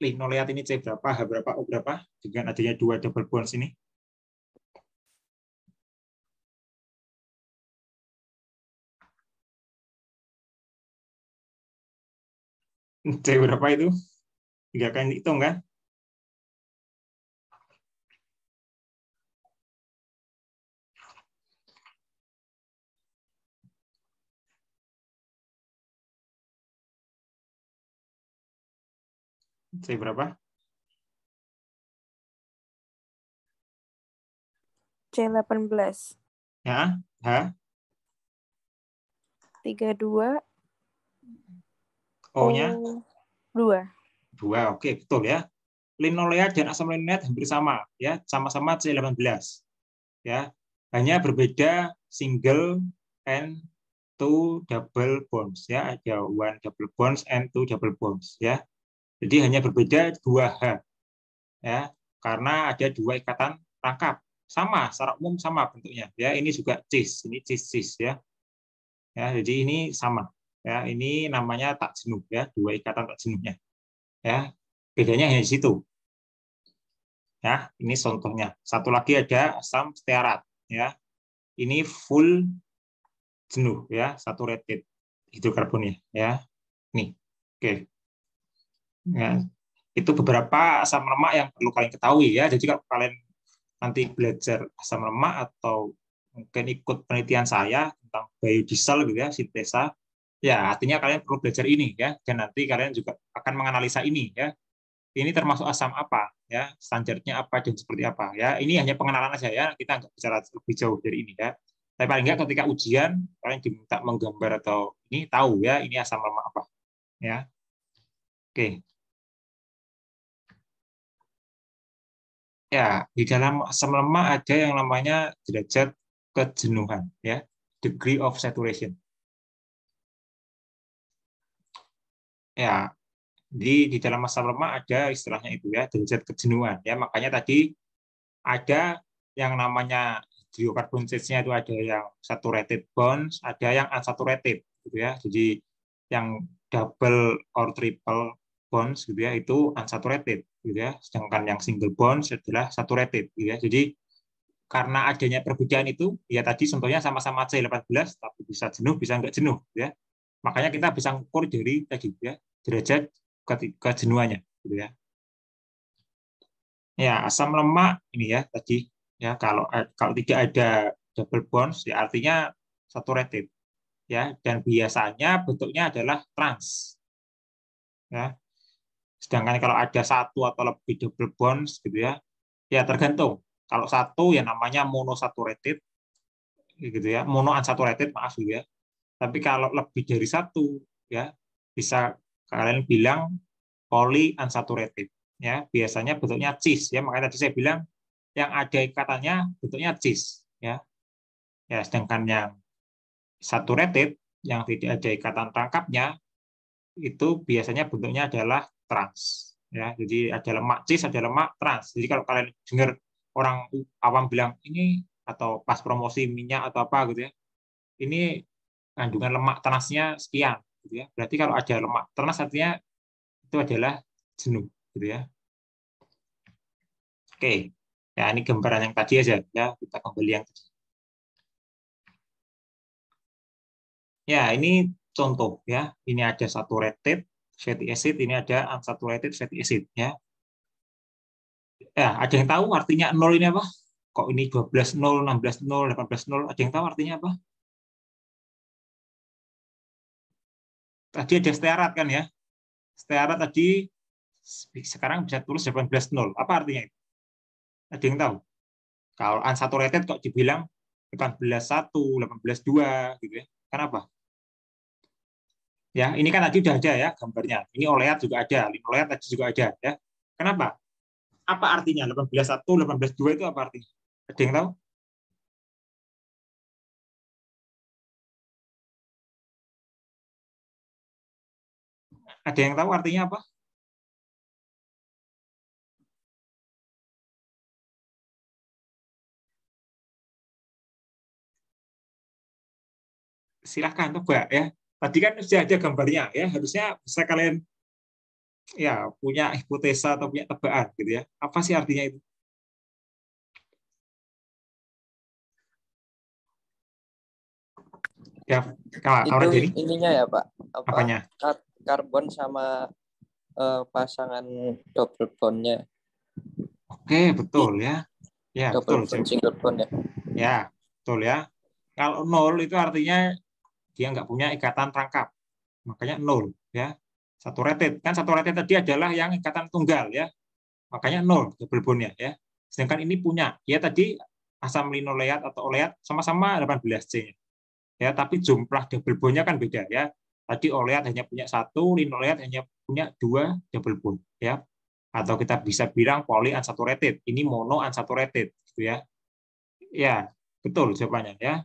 linoleat ini C berapa, H berapa, O berapa dengan adanya dua double bonds ini. C berapa itu? Tidak akan hitung kan? C berapa? C18. Ya, H? 32. O-nya? 2. 2, oke, betul ya. Linoleat dan asam linoleat hampir sama, ya, sama-sama C18. Ya, hanya berbeda single and two double bonds ya, ada one double bonds and two double bonds ya. Jadi hanya berbeda dua H. Ya, karena ada dua ikatan rangkap. Sama, secara umum sama bentuknya. Ya, ini juga cis, ini cis-cis ya. Ya, jadi ini sama. Ya, ini namanya tak jenuh ya, dua ikatan tak jenuhnya. Ya, bedanya hanya di situ. Ya, ini contohnya. Satu lagi ada asam stearat ya. Ini full jenuh ya, satu saturated hidrokarbonnya ya. Nih. Oke. Ya, itu beberapa asam lemak yang perlu kalian ketahui ya. Jadi kalau kalian nanti belajar asam lemak atau mungkin ikut penelitian saya tentang biodiesel gitu ya, sintesa, ya artinya kalian perlu belajar ini ya. Dan nanti kalian juga akan menganalisa ini ya. Ini termasuk asam apa ya, standarnya apa dan seperti apa ya. Ini hanya pengenalan saja ya, kita nggak bicara lebih jauh dari ini ya. Tapi paling nggak ketika ujian kalian diminta menggambar atau ini tahu ya ini asam lemak apa ya. Oke, ya di dalam asam lemak ada yang namanya derajat kejenuhan ya degree of saturation ya di di dalam asam lemak ada istilahnya itu ya derajat kejenuhan ya makanya tadi ada yang namanya hidrokarbon nya itu ada yang saturated bonds, ada yang unsaturated gitu ya. Jadi yang double or triple bonds gitu ya itu unsaturated gitu ya. Sedangkan yang single bond adalah saturated, gitu ya. Jadi karena adanya perbedaan itu, ya tadi contohnya sama-sama C18, tapi bisa jenuh, bisa enggak jenuh, gitu ya. Makanya kita bisa ukur dari tadi, gitu ya, derajat kejenuhannya, gitu ya. Ya, asam lemak ini ya tadi ya kalau eh, kalau tidak ada double bonds ya artinya saturated ya dan biasanya bentuknya adalah trans ya Sedangkan kalau ada satu atau lebih double bonds gitu ya, ya tergantung. Kalau satu ya namanya monosaturated gitu ya, monounsaturated maaf gitu ya. Tapi kalau lebih dari satu ya bisa kalian bilang polyunsaturated ya. Biasanya bentuknya cis ya, makanya tadi saya bilang yang ada ikatannya bentuknya cis ya. Ya sedangkan yang saturated yang tidak ada ikatan rangkapnya itu biasanya bentuknya adalah trans. Ya, jadi ada lemak cis, ada lemak trans. Jadi kalau kalian dengar orang awam bilang ini atau pas promosi minyak atau apa gitu ya, ini kandungan lemak transnya sekian, gitu ya. Berarti kalau ada lemak trans artinya itu adalah jenuh, gitu ya. Oke, ya ini gambaran yang tadi aja ya kita kembali yang tadi. Ya, ini contoh ya ini ada saturated fatty acid ini ada unsaturated fatty acid ya ya ada yang tahu artinya nol ini apa kok ini 12 nol 16 nol 18 nol ada yang tahu artinya apa tadi ada stearat kan ya stearat tadi sekarang bisa tulis 18 nol apa artinya itu ada yang tahu kalau unsaturated kok dibilang 18 1 18 2 gitu ya kenapa yang ini kan tadi sudah ada ya gambarnya. Ini oleat juga ada, linoleat tadi juga ada ya. Kenapa? Apa artinya 181, 182 itu apa artinya? Ada yang tahu? Ada yang tahu artinya apa? Silahkan coba ya. Tadi kan sudah ada gambarnya ya, harusnya bisa kalian ya punya hipotesa atau punya tebakan gitu ya. Apa sih artinya itu? Ya, kalau ini jadi ininya ya Pak. Apa, apanya? karbon sama uh, pasangan double bondnya. Oke, betul ya. Ya, double betul. Bond, single bond ya. Ya, betul ya. Kalau nol itu artinya dia nggak punya ikatan rangkap makanya nol ya satu rated kan satu rated tadi adalah yang ikatan tunggal ya makanya nol double bondnya ya sedangkan ini punya ya tadi asam linoleat atau oleat sama-sama 18 C nya ya tapi jumlah double bondnya kan beda ya tadi oleat hanya punya satu linoleat hanya punya dua double bond ya atau kita bisa bilang polyunsaturated ini mono unsaturated gitu ya ya betul jawabannya ya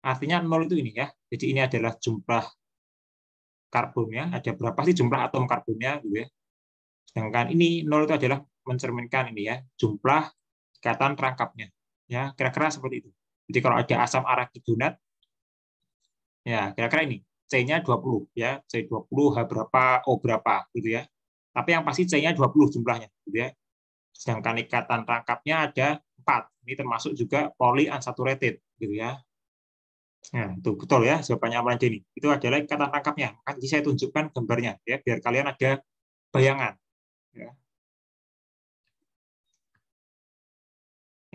Artinya nol itu ini ya. Jadi ini adalah jumlah karbonnya, ada berapa sih jumlah atom karbonnya gitu ya. Sedangkan ini nol itu adalah mencerminkan ini ya, jumlah ikatan rangkapnya. Ya, kira-kira seperti itu. Jadi kalau ada asam arachidonat ya kira-kira ini C-nya 20 ya, C20 H berapa, O berapa gitu ya. Tapi yang pasti C-nya 20 jumlahnya gitu ya. Sedangkan ikatan rangkapnya ada 4. Ini termasuk juga polyunsaturated gitu ya Nah, itu betul ya jawabannya apa aja ini. Itu adalah kata tangkapnya. Nanti saya tunjukkan gambarnya ya biar kalian ada bayangan. Ya.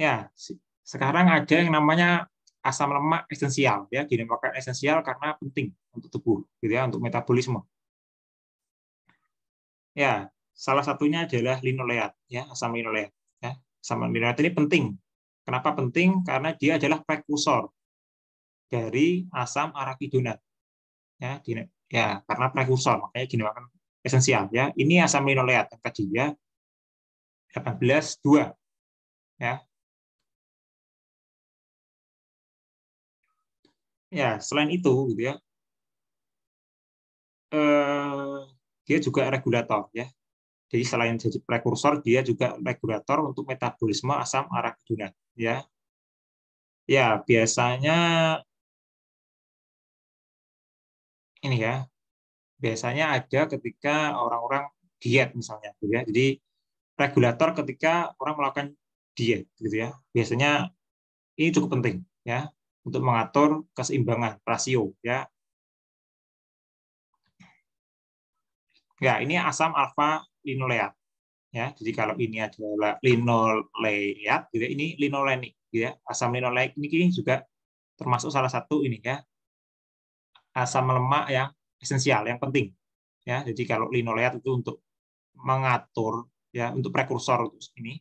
ya sekarang ada yang namanya asam lemak esensial ya dinamakan esensial karena penting untuk tubuh gitu ya untuk metabolisme. Ya, salah satunya adalah linoleat ya, asam linoleat ya. Asam linoleat ini penting. Kenapa penting? Karena dia adalah prekursor dari asam arakidonat. Ya, ya karena prekursor, makanya makan esensial. Ya, ini asam linoleat yang tadi ya 18.2. Ya. Ya, selain itu gitu ya. Eh, dia juga regulator ya. Jadi selain jadi prekursor, dia juga regulator untuk metabolisme asam arakidonat ya. Ya, biasanya ini ya biasanya ada ketika orang-orang diet misalnya gitu ya. Jadi regulator ketika orang melakukan diet gitu ya. Biasanya ini cukup penting ya untuk mengatur keseimbangan rasio ya. Ya, ini asam alfa linoleat ya. Jadi kalau ini adalah linoleat gitu ya, ini linolenik gitu ya. Asam linoleik ini juga termasuk salah satu ini ya asam lemak yang esensial, yang penting. Ya, jadi kalau linoleat itu untuk mengatur ya untuk prekursor untuk ini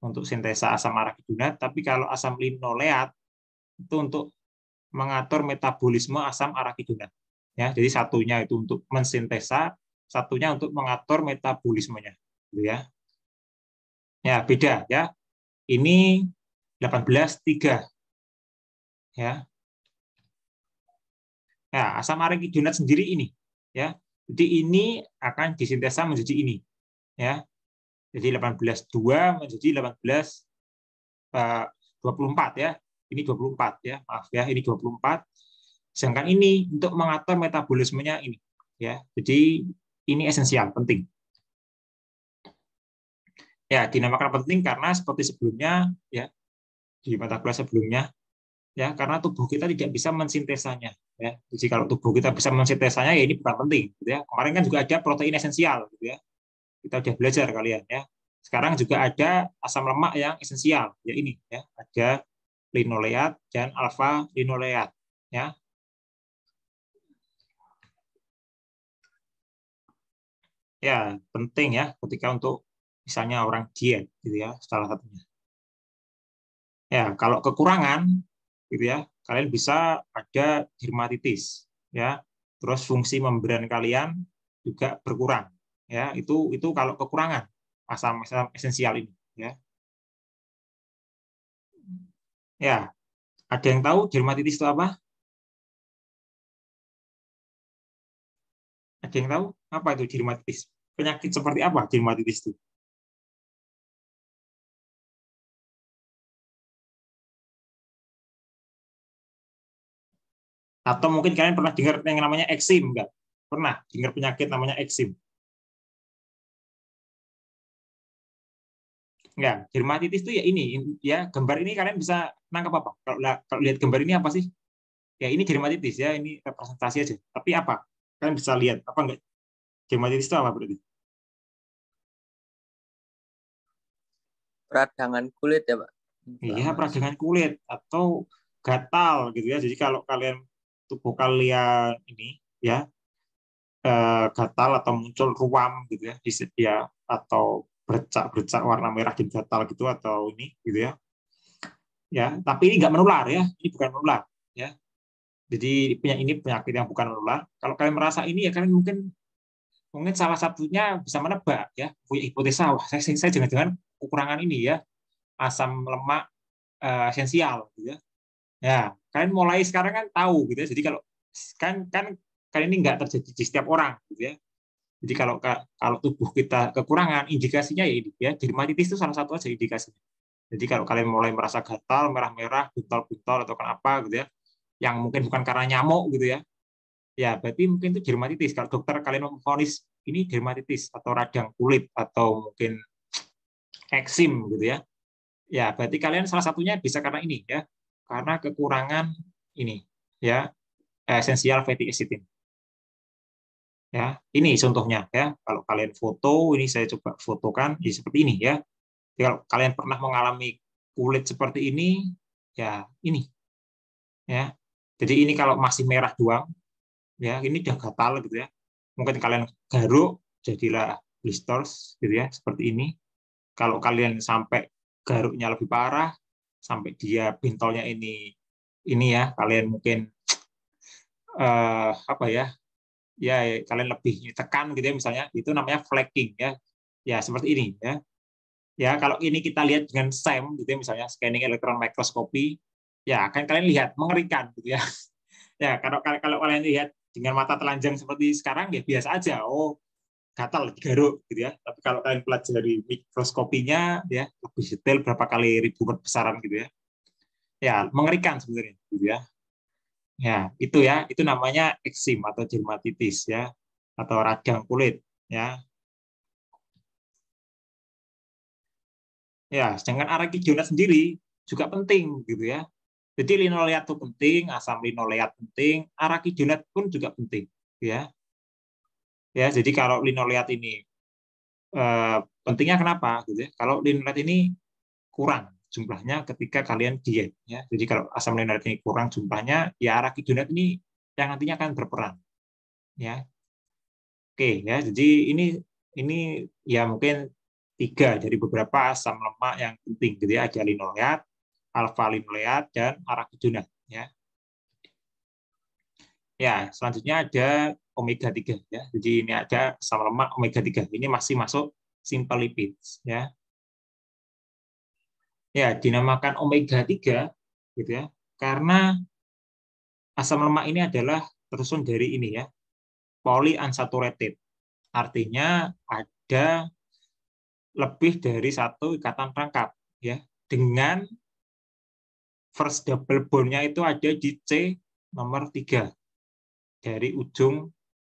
untuk sintesa asam arachidonat, tapi kalau asam linoleat itu untuk mengatur metabolisme asam arachidonat. Ya, jadi satunya itu untuk mensintesa, satunya untuk mengatur metabolismenya, gitu ya. Ya, beda ya. Ini 183. Ya. Ya, asam arachidonat sendiri ini, ya. Jadi ini akan disintesa menjadi ini, ya. Jadi 182 menjadi 18 24 eh, ya. Ini 24 ya, maaf ya, ini 24. Sedangkan ini untuk mengatur metabolismenya ini, ya. Jadi ini esensial, penting. Ya, dinamakan penting karena seperti sebelumnya ya, di mata kuliah sebelumnya ya karena tubuh kita tidak bisa mensintesanya ya jadi kalau tubuh kita bisa mensintesanya ya ini peran penting gitu ya kemarin kan juga ada protein esensial gitu ya kita sudah belajar kalian ya sekarang juga ada asam lemak yang esensial ya ini ya ada linoleat dan alfa linoleat ya ya penting ya ketika untuk misalnya orang diet gitu ya salah satunya ya kalau kekurangan gitu ya kalian bisa ada dermatitis ya terus fungsi membran kalian juga berkurang ya itu itu kalau kekurangan asam asam esensial ini ya ya ada yang tahu dermatitis itu apa ada yang tahu apa itu dermatitis penyakit seperti apa dermatitis itu Atau mungkin kalian pernah dengar yang namanya eksim, enggak? Pernah dengar penyakit namanya eksim? Enggak, dermatitis itu ya ini, ya gambar ini kalian bisa nangkap apa? Kalau, kalau lihat gambar ini apa sih? Ya ini dermatitis ya, ini representasi aja. Tapi apa? Kalian bisa lihat apa enggak? Dermatitis itu apa berarti? Peradangan kulit ya, Pak. Iya, peradangan kulit atau gatal gitu ya. Jadi kalau kalian tubuh kalian ini ya eh, gatal atau muncul ruam gitu ya, di ya atau bercak-bercak warna merah di gatal gitu atau ini gitu ya. Ya, tapi ini nggak menular ya, ini bukan menular ya. Jadi punya ini penyakit yang bukan menular. Kalau kalian merasa ini ya kalian mungkin mungkin salah satunya bisa menebak ya, punya hipotesa wah saya saya jangan-jangan kekurangan ini ya, asam lemak uh, esensial gitu ya. Ya, kalian mulai sekarang kan tahu gitu ya. Jadi kalau kan kan kan ini nggak terjadi di setiap orang gitu ya. Jadi kalau kalau tubuh kita kekurangan indikasinya ya ini ya dermatitis itu salah satu aja indikasinya. Jadi kalau kalian mulai merasa gatal, merah-merah, buntal-buntal atau kenapa gitu ya, yang mungkin bukan karena nyamuk gitu ya, ya berarti mungkin itu dermatitis. Kalau dokter kalian memfonis ini dermatitis atau radang kulit atau mungkin eksim gitu ya, ya berarti kalian salah satunya bisa karena ini ya karena kekurangan ini ya esensial fatty acid Ya, ini contohnya ya. Kalau kalian foto, ini saya coba fotokan ya seperti ini ya. Jadi, kalau kalian pernah mengalami kulit seperti ini, ya ini. Ya. Jadi ini kalau masih merah doang, ya ini udah gatal gitu ya. Mungkin kalian garuk jadilah blisters gitu ya, seperti ini. Kalau kalian sampai garuknya lebih parah, sampai dia bintolnya ini ini ya kalian mungkin uh, apa ya ya kalian lebih tekan gitu ya misalnya itu namanya flaking ya ya seperti ini ya ya kalau ini kita lihat dengan SEM gitu ya misalnya scanning elektron mikroskopi ya akan kalian lihat mengerikan gitu ya [LAUGHS] ya kalau kalau kalian lihat dengan mata telanjang seperti sekarang ya biasa aja oh gatal garuk gitu ya. Tapi kalau kalian pelajari mikroskopinya ya lebih detail berapa kali ribu perbesaran gitu ya. Ya, mengerikan sebenarnya gitu ya. Ya, itu ya, itu namanya eksim atau dermatitis ya atau radang kulit ya. Ya, sedangkan arachidonia sendiri juga penting gitu ya. Jadi linoleat itu penting, asam linoleat penting, arachidonia pun juga penting gitu ya ya jadi kalau linoleat ini eh, pentingnya kenapa gitu ya kalau linoleat ini kurang jumlahnya ketika kalian diet ya jadi kalau asam linoleat ini kurang jumlahnya ya arachidonat ini yang nantinya akan berperan ya oke ya jadi ini ini ya mungkin tiga dari beberapa asam lemak yang penting gitu ya ada linoleat alfa linoleat dan arachidonat ya ya selanjutnya ada omega 3 ya. Jadi ini ada asam lemak omega 3. Ini masih masuk simple lipids ya. Ya, dinamakan omega 3 gitu ya. Karena asam lemak ini adalah terusun dari ini ya. Polyunsaturated. Artinya ada lebih dari satu ikatan rangkap ya dengan first double bondnya itu ada di C nomor 3 dari ujung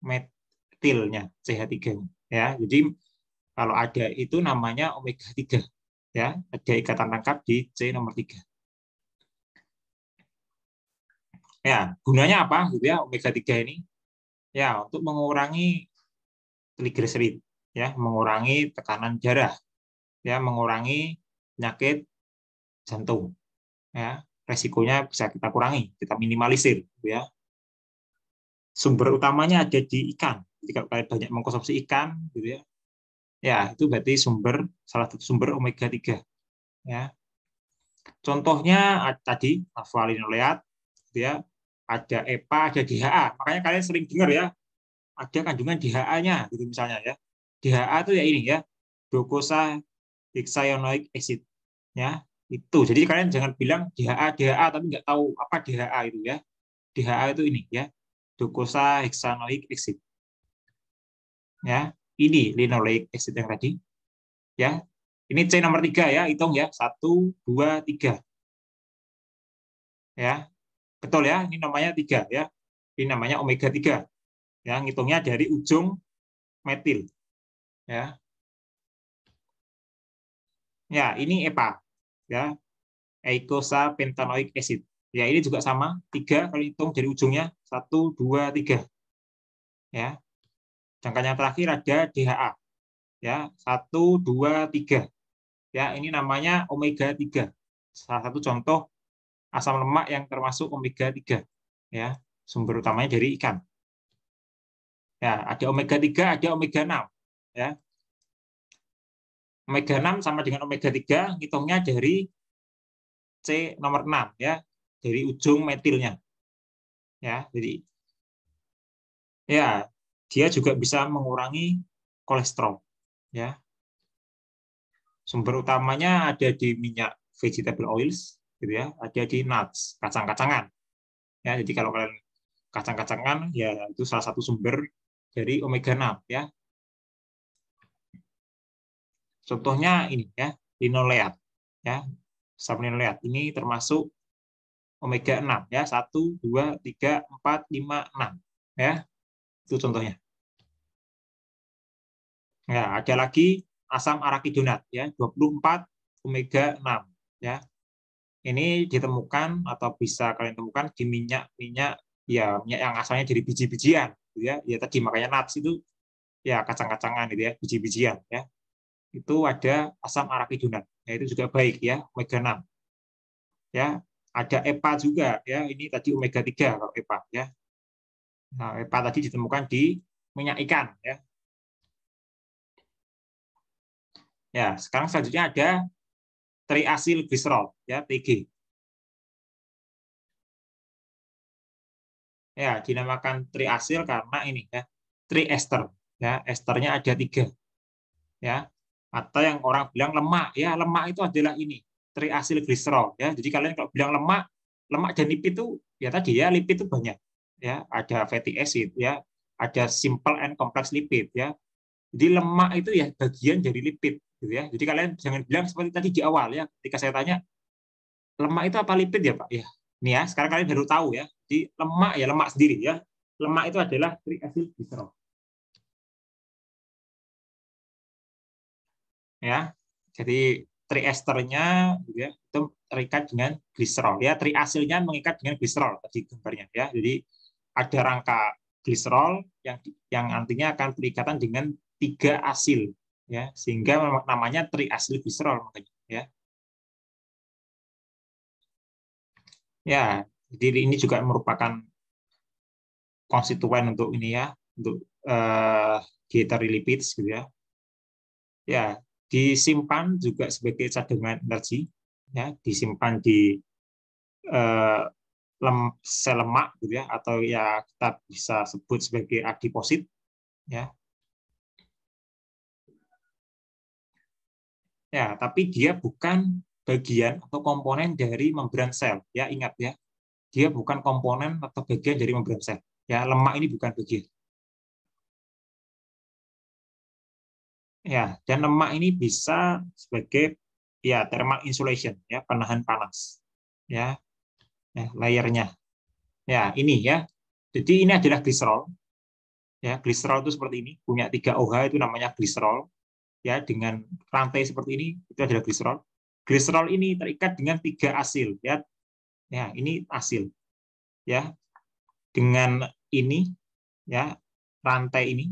metilnya CH3 ya. Jadi kalau ada itu namanya omega 3 ya, ada ikatan lengkap di C nomor 3. Ya, gunanya apa gitu ya omega 3 ini? Ya, untuk mengurangi trigliserid ya, mengurangi tekanan darah ya, mengurangi penyakit jantung ya, resikonya bisa kita kurangi, kita minimalisir gitu ya sumber utamanya ada di ikan. Jika kalian banyak mengkonsumsi ikan, gitu ya, ya itu berarti sumber salah satu sumber omega 3. Ya. Contohnya tadi alfa-linoleat, gitu ya, ada EPA, ada DHA. Makanya kalian sering dengar ya, ada kandungan DHA-nya, gitu misalnya ya. DHA itu ya ini ya, glukosa hexaenoic acid. Ya, itu. Jadi kalian jangan bilang DHA DHA tapi nggak tahu apa DHA itu ya. DHA itu ini ya, glukosa hexanoic acid. Ya, ini linoleic acid yang tadi. Ya, ini C nomor tiga ya, hitung ya. Satu, dua, tiga. Ya, betul ya, ini namanya tiga ya. Ini namanya omega 3 Ya, ngitungnya dari ujung metil. Ya. Ya, ini EPA. Ya, eicosapentaenoic acid. Ya, ini juga sama, tiga kalau hitung dari ujungnya 1, 2, 3. Ya. Jangkanya terakhir ada DHA. Ya, 1, 2, 3. Ya, ini namanya omega 3. Salah satu contoh asam lemak yang termasuk omega 3. Ya, sumber utamanya dari ikan. Ya, ada omega 3, ada omega 6, ya. Omega 6 sama dengan omega 3, hitungnya dari C nomor 6 ya, dari ujung metilnya ya jadi ya dia juga bisa mengurangi kolesterol ya sumber utamanya ada di minyak vegetable oils gitu ya ada di nuts kacang-kacangan ya jadi kalau kalian kacang-kacangan ya itu salah satu sumber dari omega 6 ya contohnya ini ya linoleat ya linoleat ini termasuk omega 6 ya. 1 2 3 4 5 6 ya. Itu contohnya. Ya, ada lagi asam arakidonat ya 24 omega 6 ya. Ini ditemukan atau bisa kalian temukan di minyak-minyak ya minyak yang asalnya dari biji-bijian gitu ya. Ya tadi makanya nuts itu ya kacang-kacangan itu ya, biji-bijian ya. Itu ada asam arakidonat. Ya, itu juga baik ya, omega 6. Ya, ada EPA juga ya, ini tadi omega 3 kalau EPA ya. Nah, EPA tadi ditemukan di minyak ikan ya. Ya, sekarang selanjutnya ada triasil glycerol ya, TG. Ya, dinamakan triasil karena ini ya, triester ya, esternya ada tiga. Ya, atau yang orang bilang lemak ya, lemak itu adalah ini triasil ya. Jadi kalian kalau bilang lemak, lemak dan lipid itu ya tadi ya lipid itu banyak ya, ada fatty acid ya, ada simple and complex lipid ya. Jadi lemak itu ya bagian dari lipid gitu ya. Jadi kalian jangan bilang seperti tadi di awal ya, ketika saya tanya lemak itu apa lipid ya, Pak? Ya, nih ya, sekarang kalian baru tahu ya. Jadi lemak ya lemak sendiri ya. Lemak itu adalah triacylglycerol. Ya. Jadi triesternya gitu ya, itu terikat dengan gliserol ya triasilnya mengikat dengan gliserol tadi gambarnya ya jadi ada rangka gliserol yang yang nantinya akan berikatan dengan tiga asil ya sehingga namanya triasil gliserol makanya ya ya jadi ini juga merupakan konstituen untuk ini ya untuk uh, dietary lipids gitu ya ya disimpan juga sebagai cadangan energi ya disimpan di eh, lem, sel lemak gitu ya atau ya kita bisa sebut sebagai adiposit ya ya tapi dia bukan bagian atau komponen dari membran sel ya ingat ya dia bukan komponen atau bagian dari membran sel ya lemak ini bukan bagian Ya, dan lemak ini bisa sebagai ya thermal insulation ya, penahan panas. Ya. Nah, layernya. Ya, ini ya. Jadi ini adalah gliserol. Ya, gliserol itu seperti ini, punya tiga OH itu namanya gliserol. Ya, dengan rantai seperti ini itu adalah gliserol. Gliserol ini terikat dengan tiga asil ya. Ya, ini asil. Ya. Dengan ini ya, rantai ini,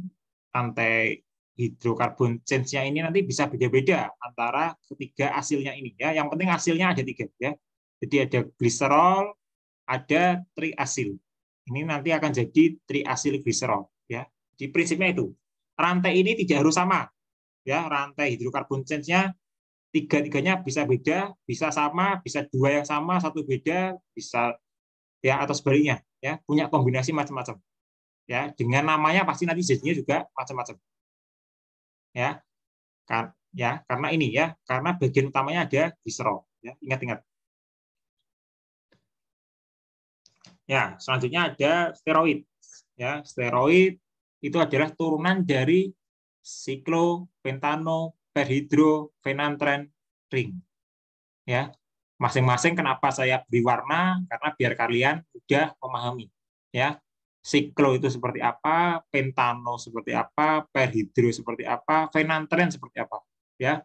rantai hidrokarbon change-nya ini nanti bisa beda-beda antara ketiga hasilnya ini ya. Yang penting hasilnya ada tiga ya. Jadi ada gliserol, ada triasil. Ini nanti akan jadi triasil gliserol ya. Di prinsipnya itu. Rantai ini tidak harus sama. Ya, rantai hidrokarbon change-nya tiga-tiganya bisa beda, bisa sama, bisa dua yang sama, satu beda, bisa ya atau sebaliknya ya, punya kombinasi macam-macam. Ya, dengan namanya pasti nanti jadinya juga macam-macam ya kan ya karena ini ya karena bagian utamanya ada glyserol ya ingat-ingat ya selanjutnya ada steroid ya steroid itu adalah turunan dari siklopentano perhidrofenantren ring ya masing-masing kenapa saya beri warna karena biar kalian udah memahami ya siklo itu seperti apa, pentano seperti apa, perhidro seperti apa, fenantren seperti apa, ya.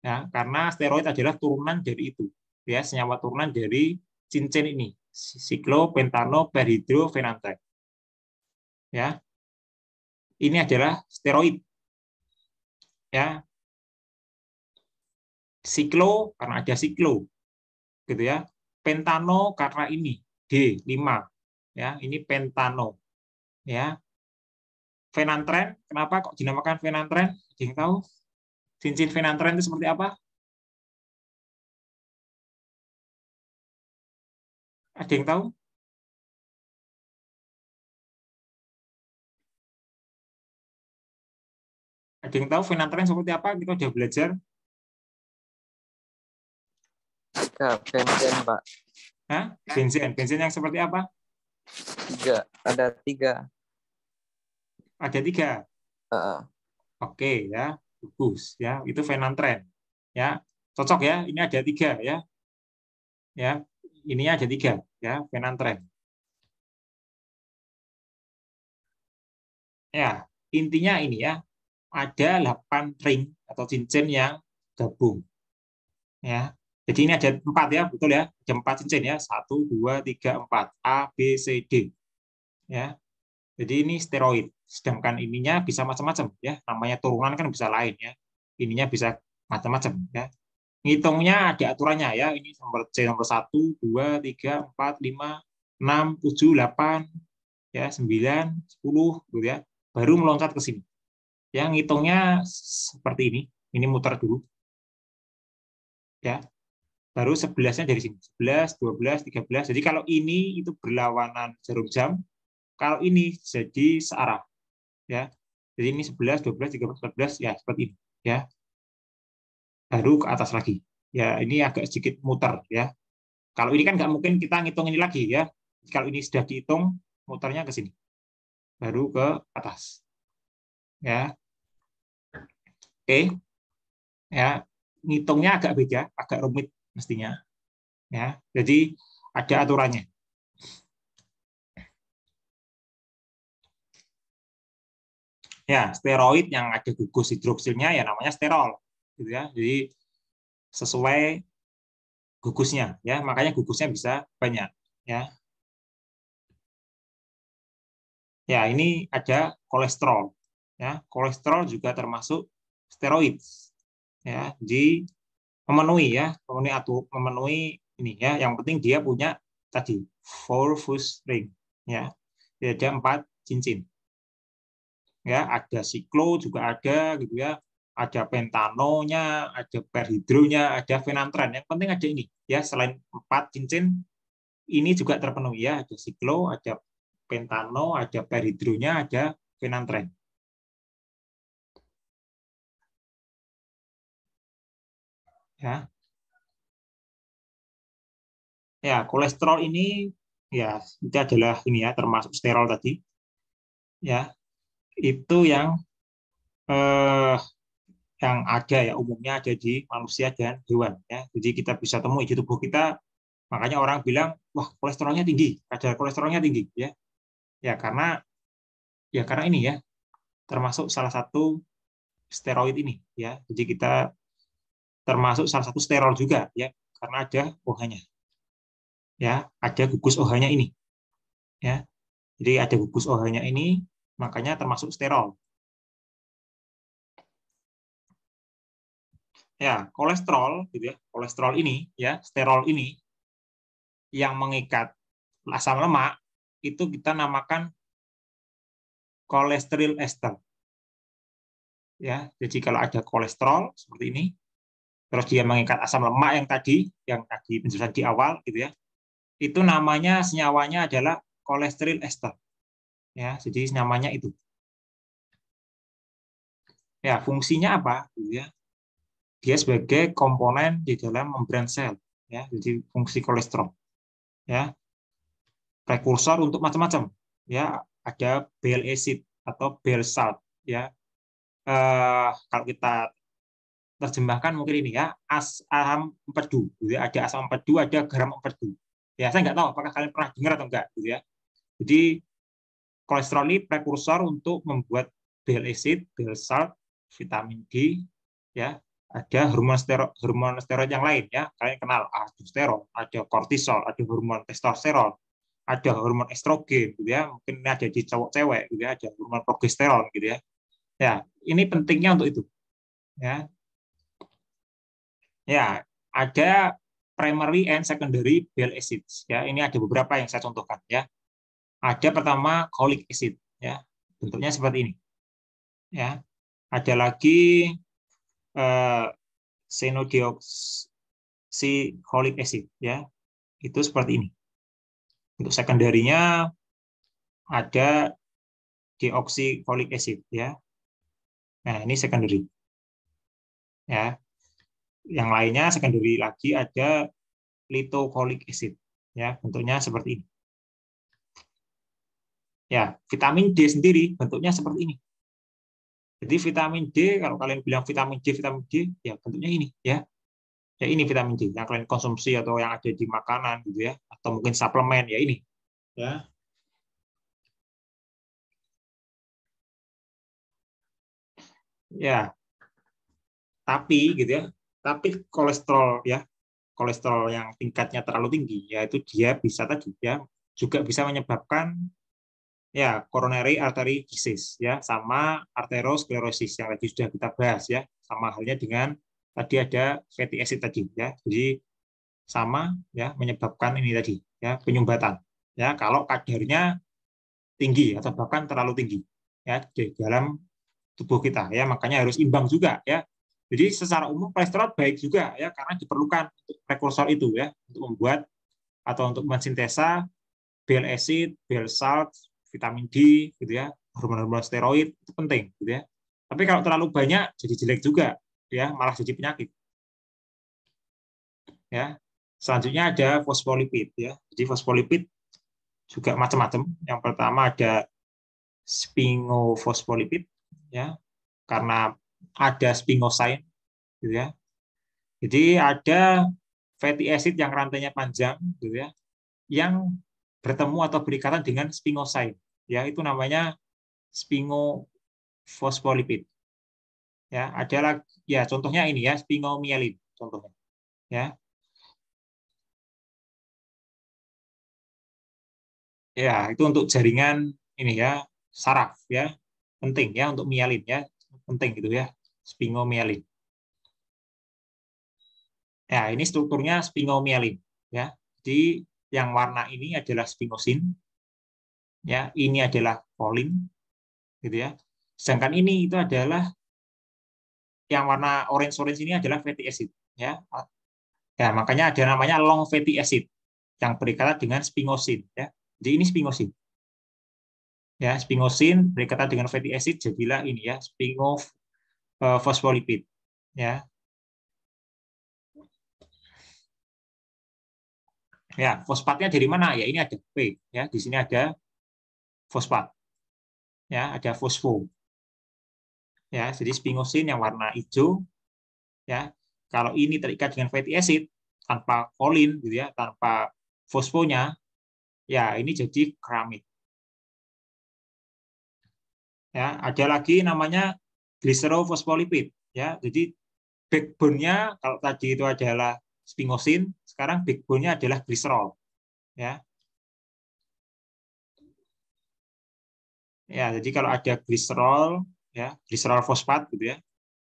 Ya, karena steroid adalah turunan dari itu, ya, senyawa turunan dari cincin ini, siklo, pentano, perhidro, fenantren. Ya. Ini adalah steroid. Ya. Siklo karena ada siklo. Gitu ya. Pentano karena ini D5 ya ini pentano ya Venantren, kenapa kok dinamakan Venantren? Ada yang tahu? Cincin Venantren itu seperti apa? Ada yang tahu? Ada yang tahu Venantren seperti apa? Kita udah belajar. Benzen, Pak. Hah? Benzen. Benzen yang seperti apa? Tiga. Ada tiga. Ada tiga. Uh Oke okay, ya, bagus ya. Itu fenantren trend ya. Cocok ya. Ini ada tiga ya. Ya, ini ada tiga ya. fenantren trend. Ya, intinya ini ya. Ada 8 ring atau cincin yang gabung. Ya, jadi ini ada empat ya, betul ya? Ada empat cincin ya, satu, dua, tiga, empat, A, B, C, D. Ya, jadi ini steroid. Sedangkan ininya bisa macam-macam ya, namanya turunan kan bisa lain ya. Ininya bisa macam-macam ya. Ngitungnya ada aturannya ya. Ini nomor C nomor satu, dua, tiga, empat, lima, enam, tujuh, delapan, ya sembilan, sepuluh, gitu ya. Baru meloncat ke sini. Yang ngitungnya seperti ini. Ini muter dulu. Ya, baru 11-nya dari sini. 11, 12, 13. Jadi kalau ini itu berlawanan jarum jam, kalau ini jadi searah. Ya. Jadi ini 11, 12, 13, 14 ya seperti ini, ya. Baru ke atas lagi. Ya, ini agak sedikit muter ya. Kalau ini kan nggak mungkin kita ngitung ini lagi ya. Kalau ini sudah dihitung, muternya ke sini. Baru ke atas. Ya. Oke. Ya, ngitungnya agak beda, agak rumit mestinya. Ya, jadi ada aturannya. Ya, steroid yang ada gugus hidroksilnya ya namanya sterol, gitu ya. Jadi sesuai gugusnya, ya. Makanya gugusnya bisa banyak, ya. Ya, ini ada kolesterol, ya. Kolesterol juga termasuk steroid, ya. Di memenuhi ya memenuhi atau memenuhi ini ya yang penting dia punya tadi four fuse ring ya jadi ada empat cincin ya ada siklo juga ada gitu ya ada pentanonya ada perhidronya ada fenantren yang penting ada ini ya selain empat cincin ini juga terpenuhi ya ada siklo ada pentano ada perhidronya ada fenantren ya. Ya, kolesterol ini ya itu adalah ini ya termasuk sterol tadi. Ya. Itu yang eh yang ada ya umumnya ada di manusia dan hewan ya. Jadi kita bisa temui di tubuh kita makanya orang bilang wah kolesterolnya tinggi, kadar kolesterolnya tinggi ya. Ya karena ya karena ini ya termasuk salah satu steroid ini ya. Jadi kita termasuk salah satu sterol juga ya karena ada OH-nya. Ya, ada gugus OH-nya ini. Ya. Jadi ada gugus OH-nya ini makanya termasuk sterol. Ya, kolesterol gitu ya. Kolesterol ini ya, sterol ini yang mengikat asam lemak itu kita namakan kolesterol ester. Ya, jadi kalau ada kolesterol seperti ini, terus dia mengikat asam lemak yang tadi, yang tadi penjelasan di awal gitu ya, itu namanya senyawanya adalah kolesterol ester. Ya, jadi namanya itu. Ya, fungsinya apa? Gitu ya. Dia sebagai komponen di dalam membran sel, ya, jadi fungsi kolesterol. Ya. Prekursor untuk macam-macam, ya, ada bile acid atau bile salt, ya. Eh, kalau kita terjemahkan mungkin ini ya asam empedu gitu ya. ada asam empedu ada garam empedu ya saya nggak tahu apakah kalian pernah dengar atau enggak gitu ya jadi kolesterol ini prekursor untuk membuat bile acid bile salt vitamin D ya ada hormon steroid, hormon steroid yang lain ya kalian kenal aldosteron ada kortisol ada hormon testosteron ada hormon estrogen gitu ya mungkin ini ada di cowok cewek gitu ya ada hormon progesteron gitu ya ya ini pentingnya untuk itu ya Ya, ada primary and secondary bile acids. Ya, ini ada beberapa yang saya contohkan. Ya, ada pertama colic acid. Ya, bentuknya seperti ini. Ya, ada lagi eh, colic acid. Ya, itu seperti ini. Untuk sekunderinya ada colic acid. Ya, nah ini secondary. Ya, yang lainnya secondary lagi ada litocolic acid ya bentuknya seperti ini ya vitamin D sendiri bentuknya seperti ini jadi vitamin D kalau kalian bilang vitamin D vitamin D ya bentuknya ini ya ya ini vitamin D yang kalian konsumsi atau yang ada di makanan gitu ya atau mungkin suplemen ya ini ya ya tapi gitu ya tapi kolesterol ya kolesterol yang tingkatnya terlalu tinggi yaitu dia bisa tadi ya juga bisa menyebabkan ya coronary artery disease ya sama arteriosklerosis yang tadi sudah kita bahas ya sama halnya dengan tadi ada fatty acid tadi ya jadi sama ya menyebabkan ini tadi ya penyumbatan ya kalau kadarnya tinggi atau bahkan terlalu tinggi ya di dalam tubuh kita ya makanya harus imbang juga ya jadi secara umum kolesterol baik juga ya karena diperlukan untuk prekursor itu ya untuk membuat atau untuk mensintesa bile acid, bile salt, vitamin D gitu ya, hormon-hormon steroid itu penting gitu ya. Tapi kalau terlalu banyak jadi jelek juga ya, malah jadi penyakit. Ya. Selanjutnya ada fosfolipid ya. Jadi fosfolipid juga macam-macam. Yang pertama ada spingofosfolipid ya karena ada sphingosine, gitu ya. Jadi ada fatty acid yang rantainya panjang gitu ya yang bertemu atau berikatan dengan sphingosine. ya itu namanya spingofosfolipid ya ada ya contohnya ini ya spingomielin contohnya ya ya itu untuk jaringan ini ya saraf ya penting ya untuk mielin ya penting gitu ya, sphingomyelin. Ya, ini strukturnya sphingomyelin ya. Jadi yang warna ini adalah spinosin, Ya, ini adalah polin, gitu ya. Sedangkan ini itu adalah yang warna orange-orange ini adalah fatty acid ya. Ya, makanya ada namanya long fatty acid yang berikatan dengan spinosin, ya. Jadi ini spinosin ya spinosin berikatan dengan fatty acid jadilah ini ya spinof uh, eh, fosfolipid ya ya fosfatnya dari mana ya ini ada P ya di sini ada fosfat ya ada fosfo ya jadi spinosin yang warna hijau ya kalau ini terikat dengan fatty acid tanpa kolin gitu ya tanpa fosfonya ya ini jadi keramik ya ada lagi namanya gliserofosfolipid ya jadi backbone-nya kalau tadi itu adalah spinosin sekarang backbone-nya adalah gliserol ya ya jadi kalau ada gliserol ya gliserol fosfat gitu ya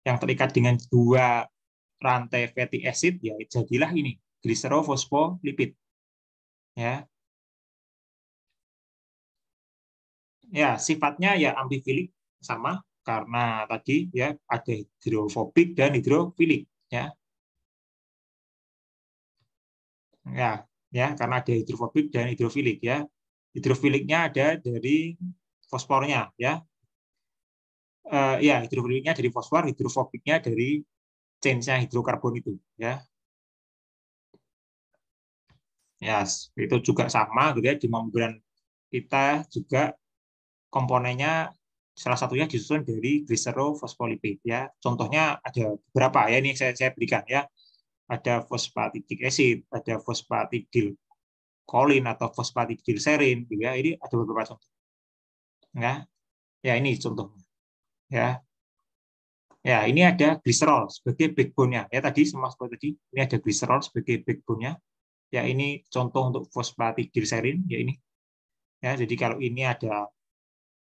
yang terikat dengan dua rantai fatty acid ya jadilah ini gliserofosfolipid ya ya sifatnya ya ambifilik sama karena tadi ya ada hidrofobik dan hidrofilik ya. Ya, ya karena ada hidrofobik dan hidrofilik ya. Hidrofiliknya ada dari fosfornya ya. Uh, ya hidrofiliknya dari fosfor, hidrofobiknya dari change hidrokarbon itu ya. Ya, yes, itu juga sama gitu ya di membran kita juga komponennya salah satunya disusun dari gliserofosfolipid ya. Contohnya ada beberapa ya ini saya, saya berikan ya. Ada fosfatidik acid, ada fosfatidil kolin atau serin gitu ya. Ini ada beberapa contoh. Ya. Ya ini contohnya. Ya. Ya, ini ada gliserol sebagai backbone-nya. Ya tadi sama seperti tadi, ini ada gliserol sebagai backbone-nya. Ya ini contoh untuk fosfatidil serin ya ini. Ya, jadi kalau ini ada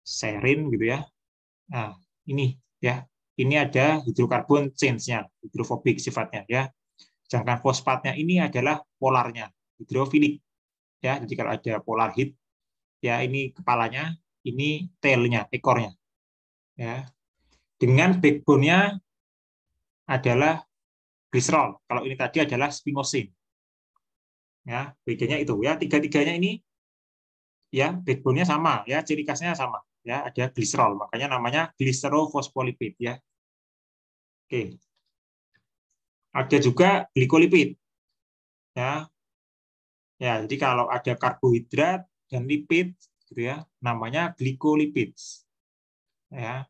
serin gitu ya. Nah, ini ya. Ini ada hidrokarbon change-nya, hidrofobik sifatnya ya. Sedangkan fosfatnya ini adalah polarnya, hidrofilik. Ya, jadi kalau ada polar hit ya ini kepalanya, ini tailnya, ekornya. Ya. Dengan backbone-nya adalah glycerol. Kalau ini tadi adalah spinosin. Ya, bedanya itu ya, tiga-tiganya ini ya backbone-nya sama, ya ciri khasnya sama ya ada gliserol makanya namanya gliserofosfolipid ya oke ada juga glikolipid ya ya jadi kalau ada karbohidrat dan lipid gitu ya namanya glikolipid ya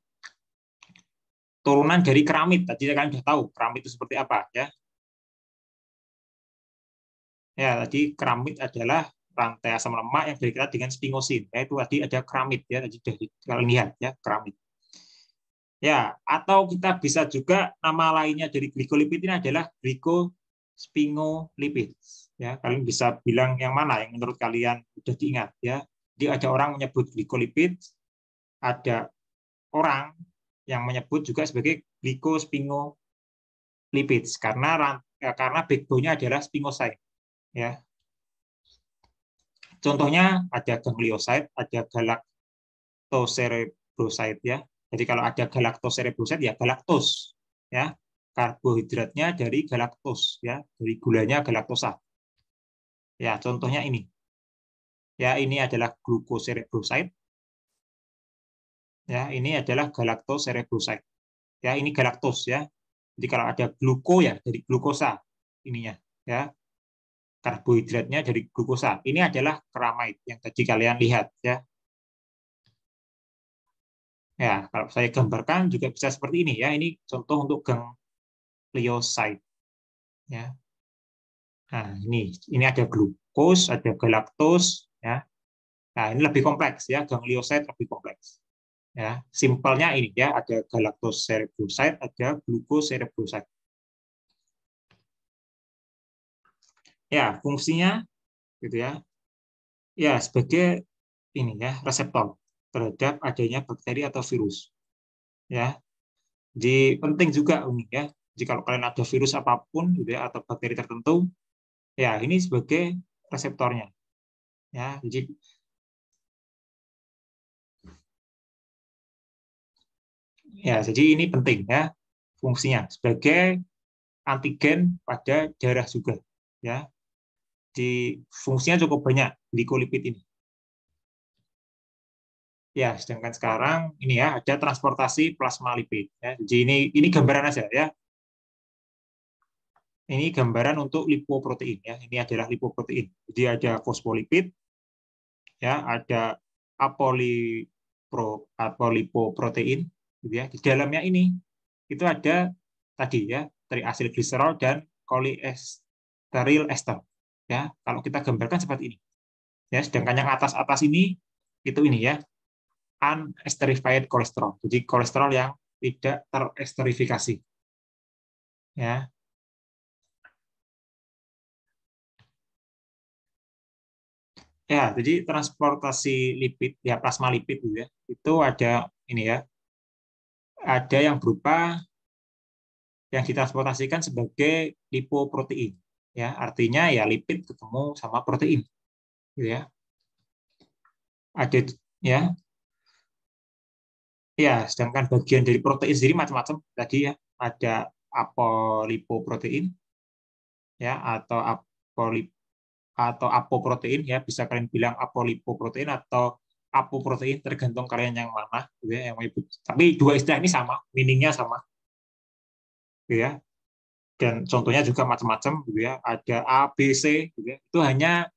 turunan dari keramid tadi kalian sudah tahu keramid itu seperti apa ya ya tadi keramid adalah rantai asam lemak yang berkaitan dengan Ya, yaitu tadi ada keramit ya tadi sudah lihat ya keramit ya atau kita bisa juga nama lainnya dari glikolipid ini adalah glicospingolipid ya kalian bisa bilang yang mana yang menurut kalian sudah diingat ya jadi ada orang menyebut glikolipid ada orang yang menyebut juga sebagai glicospingolipid karena eh, karena backbone-nya adalah spinosin. ya Contohnya ada gangliosit, ada galactocerebrosit ya. Jadi kalau ada galactocerebrosit ya galaktos ya. Karbohidratnya dari galaktos ya, dari gulanya galaktosa. Ya, contohnya ini. Ya, ini adalah glukoserebrosit. Ya, ini adalah galactocerebrosit. Ya, ini galaktos ya. Jadi kalau ada gluko ya dari glukosa ininya ya karbohidratnya dari glukosa. Ini adalah keramaid yang tadi kalian lihat ya. Ya, kalau saya gambarkan juga bisa seperti ini ya. Ini contoh untuk ganglioside. Ya. Nah, ini ini ada glukos, ada galaktos ya. Nah, ini lebih kompleks ya, ganglioside lebih kompleks. Ya, simpelnya ini ya, ada galactose ada glucose ya fungsinya gitu ya ya sebagai ini ya reseptor terhadap adanya bakteri atau virus ya di penting juga ini ya jika kalian ada virus apapun gitu ya atau bakteri tertentu ya ini sebagai reseptornya ya jadi ya jadi ini penting ya fungsinya sebagai antigen pada darah juga ya di fungsinya cukup banyak di kulipit ini. Ya, sedangkan sekarang ini ya ada transportasi plasma lipid. Ya. Jadi ini ini gambaran aja ya. Ini gambaran untuk lipoprotein ya. Ini adalah lipoprotein. Jadi ada fosfolipid, ya, ada apolipro, apolipoprotein, gitu ya. Di dalamnya ini itu ada tadi ya triasil gliserol dan kolesterol ester ya kalau kita gambarkan seperti ini ya sedangkan yang atas atas ini itu ini ya unesterified kolesterol jadi kolesterol yang tidak teresterifikasi ya ya jadi transportasi lipid ya plasma lipid gitu ya itu ada ini ya ada yang berupa yang ditransportasikan sebagai lipoprotein ya artinya ya lipid ketemu sama protein gitu ya ada ya ya sedangkan bagian dari protein sendiri macam-macam tadi ya ada apolipoprotein ya atau apolip atau apoprotein ya bisa kalian bilang apolipoprotein atau apoprotein tergantung kalian yang mana gitu ya yang menyebut tapi dua istilah ini sama meaningnya sama gitu ya dan contohnya juga macam-macam gitu ya ada A B C gitu ya. itu hanya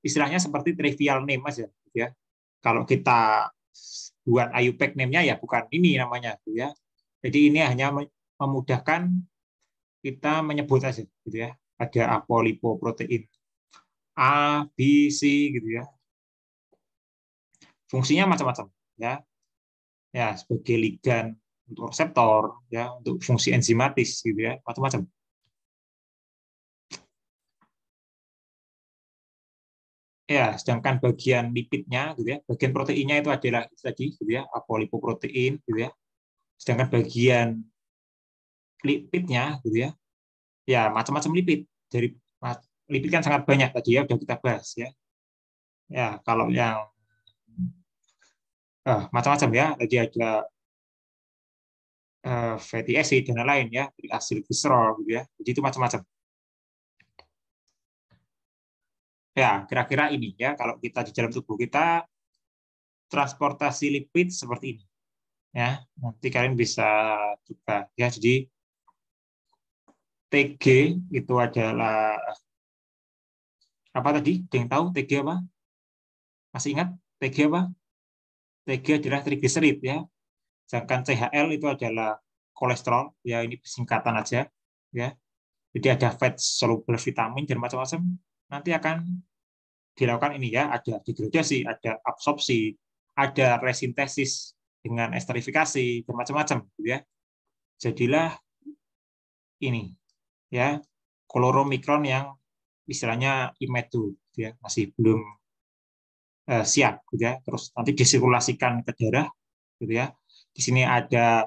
istilahnya seperti trivial name aja gitu ya kalau kita buat IUPAC e name-nya ya bukan ini namanya gitu ya jadi ini hanya memudahkan kita menyebut aja gitu ya ada apolipoprotein A B C gitu ya fungsinya macam-macam ya ya sebagai ligan untuk reseptor ya untuk fungsi enzimatis gitu ya macam-macam Ya, sedangkan bagian lipidnya, gitu ya, bagian proteinnya itu adalah itu tadi, gitu ya, apolipoprotein, gitu ya. Sedangkan bagian lipidnya, gitu ya, ya macam-macam lipid. Dari lipid kan sangat banyak tadi ya, sudah kita bahas ya. Ya, kalau yang eh, macam-macam ya, tadi ada eh, fatty acid dan lain-lain ya, asil glycerol, gitu ya. Jadi itu macam-macam. ya kira-kira ini ya kalau kita di dalam tubuh kita transportasi lipid seperti ini ya nanti kalian bisa juga ya jadi TG itu adalah apa tadi? Ada yang tahu TG apa? Masih ingat TG apa? TG adalah trigliserid ya. Sedangkan CHL itu adalah kolesterol, ya ini singkatan aja ya. Jadi ada fat soluble vitamin dan macam-macam nanti akan dilakukan ini ya, ada degradasi, ada absorpsi, ada resintesis dengan esterifikasi, dan macam-macam gitu ya. Jadilah ini ya, kloromikron yang istilahnya imetu gitu ya, masih belum uh, siap gitu ya. Terus nanti disirkulasikan ke darah gitu ya. Di sini ada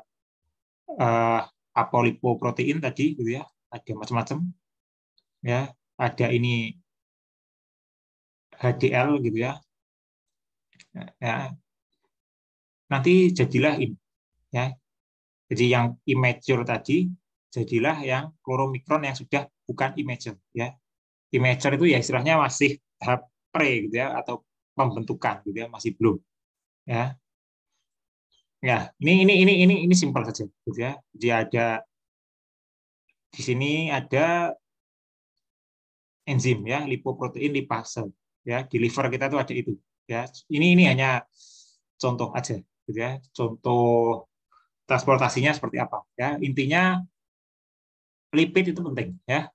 uh, apolipoprotein tadi gitu ya, ada macam-macam ya, ada ini HDL gitu ya. ya nanti jadilah ini ya. Jadi yang immature tadi jadilah yang kloromikron yang sudah bukan immature ya. Immature itu ya istilahnya masih tahap pre gitu ya atau pembentukan gitu ya masih belum ya. Ya, ini ini ini ini ini simpel saja gitu ya. Jadi ada di sini ada enzim ya lipoprotein lipase ya di liver kita itu ada itu ya ini ini hanya contoh aja gitu ya contoh transportasinya seperti apa ya intinya lipid itu penting ya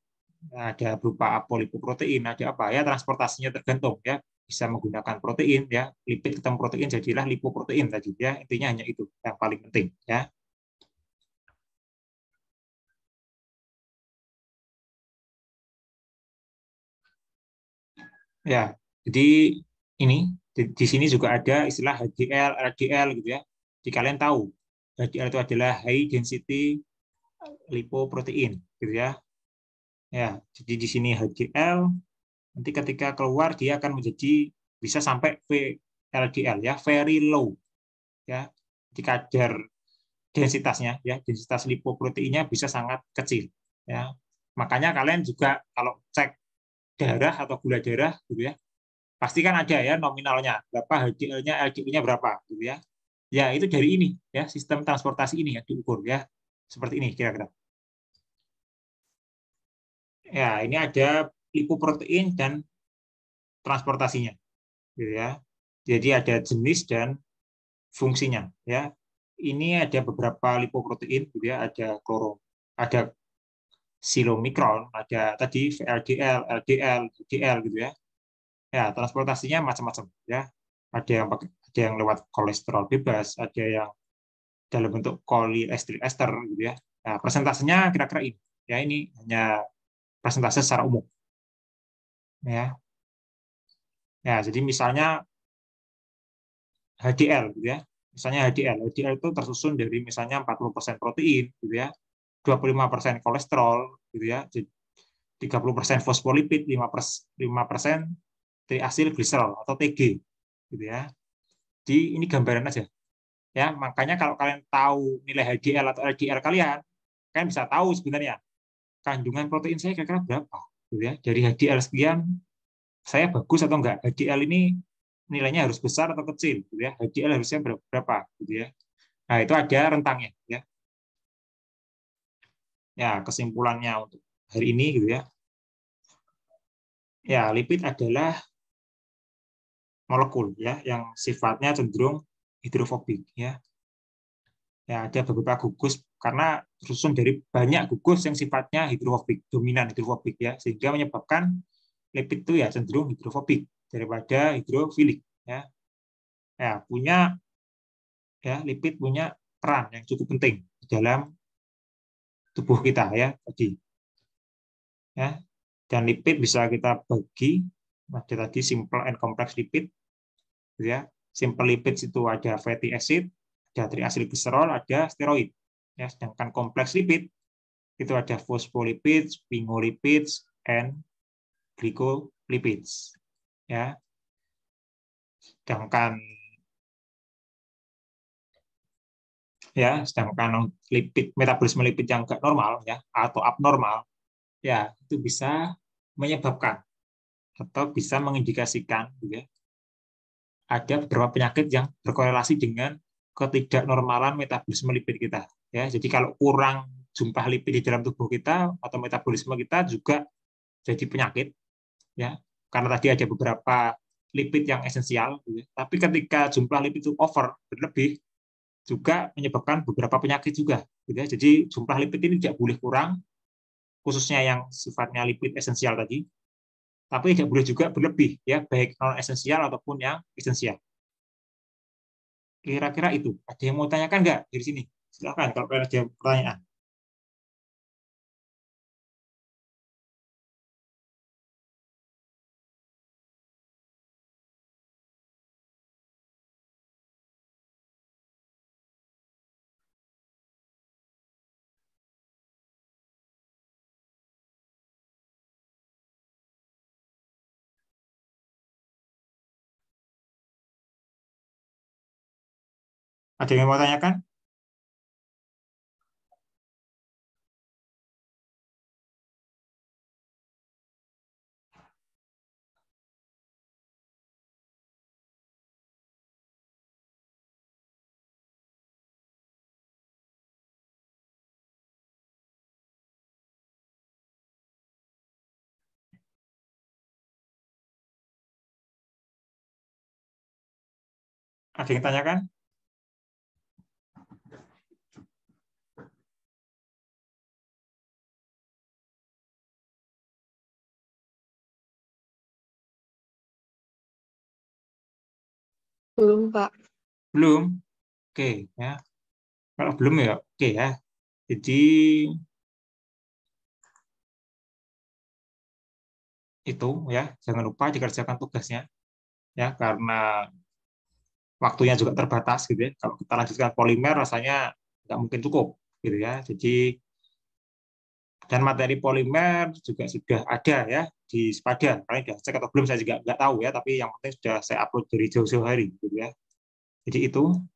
ada berupa polipoprotein ada apa ya transportasinya tergantung ya bisa menggunakan protein ya lipid ketemu protein jadilah lipoprotein tadi ya intinya hanya itu yang paling penting ya Ya, jadi ini di, di sini juga ada istilah HDL, LDL gitu ya. Jadi kalian tahu HDL itu adalah high density lipoprotein gitu ya. Ya, jadi di sini HDL nanti ketika keluar dia akan menjadi bisa sampai VLDL ya, very low. Ya, di kadar densitasnya ya, densitas lipoproteinnya bisa sangat kecil ya. Makanya kalian juga kalau cek darah atau gula darah gitu ya pasti kan ada ya nominalnya berapa HDL-nya LDL-nya berapa gitu ya ya itu dari ini ya sistem transportasi ini ya diukur ya seperti ini kira-kira ya ini ada lipoprotein dan transportasinya gitu ya jadi ada jenis dan fungsinya ya ini ada beberapa lipoprotein gitu ya ada klorom, ada silomikron, ada tadi VLDL, LDL, LDL gitu ya. Ya, transportasinya macam-macam ya. Ada yang pakai, ada yang lewat kolesterol bebas, ada yang dalam bentuk kolesterol ester gitu ya. Nah, presentasenya kira-kira ini. Ya, ini hanya presentase secara umum. Ya. Ya, jadi misalnya HDL gitu ya. Misalnya HDL, HDL itu tersusun dari misalnya 40% protein gitu ya, 25% kolesterol gitu ya 30% fosfolipid 5% 5% triasil gliserol atau TG gitu ya di ini gambaran aja ya makanya kalau kalian tahu nilai HDL atau LDL kalian kalian bisa tahu sebenarnya kandungan protein saya kira-kira berapa gitu ya dari HDL sekian saya bagus atau enggak HDL ini nilainya harus besar atau kecil gitu ya HDL harusnya berapa gitu ya nah itu ada rentangnya ya Ya, kesimpulannya untuk hari ini gitu ya. Ya, lipid adalah molekul ya yang sifatnya cenderung hidrofobik ya. Ya, ada beberapa gugus karena tersusun dari banyak gugus yang sifatnya hidrofobik, dominan hidrofobik ya, sehingga menyebabkan lipid itu ya cenderung hidrofobik daripada hidrofilik ya. Ya, punya ya lipid punya peran yang cukup penting dalam tubuh kita ya tadi. Ya. Dan lipid bisa kita bagi ada tadi simple and complex lipid. Gitu ya. Simple lipid itu ada fatty acid, ada triacylglycerol, ada steroid. Ya, sedangkan kompleks lipid itu ada phospholipids, pingolipids, and glycolipids. Ya. Sedangkan ya sedangkan lipid metabolisme lipid yang enggak normal ya atau abnormal ya itu bisa menyebabkan atau bisa mengindikasikan ya, ada beberapa penyakit yang berkorelasi dengan ketidaknormalan metabolisme lipid kita ya jadi kalau kurang jumlah lipid di dalam tubuh kita atau metabolisme kita juga jadi penyakit ya karena tadi ada beberapa lipid yang esensial, ya. tapi ketika jumlah lipid itu over berlebih, juga menyebabkan beberapa penyakit juga. Gitu ya. Jadi jumlah lipid ini tidak boleh kurang, khususnya yang sifatnya lipid esensial tadi, tapi tidak boleh juga berlebih, ya baik non esensial ataupun yang esensial. Kira-kira itu. Ada yang mau tanyakan nggak dari sini? Silahkan kalau ada pertanyaan. Ada yang mau tanyakan? Ada yang tanyakan? Belum, Pak. Belum? Oke, ya. Kalau belum ya, oke ya. Jadi, itu ya, jangan lupa dikerjakan tugasnya. Ya, karena waktunya juga terbatas gitu ya. Kalau kita lanjutkan polimer rasanya nggak mungkin cukup gitu ya. Jadi dan materi polimer juga sudah ada ya di Sepadan. Kalian sudah cek atau belum saya juga nggak tahu ya, tapi yang penting sudah saya upload dari jauh-jauh hari gitu ya. Jadi itu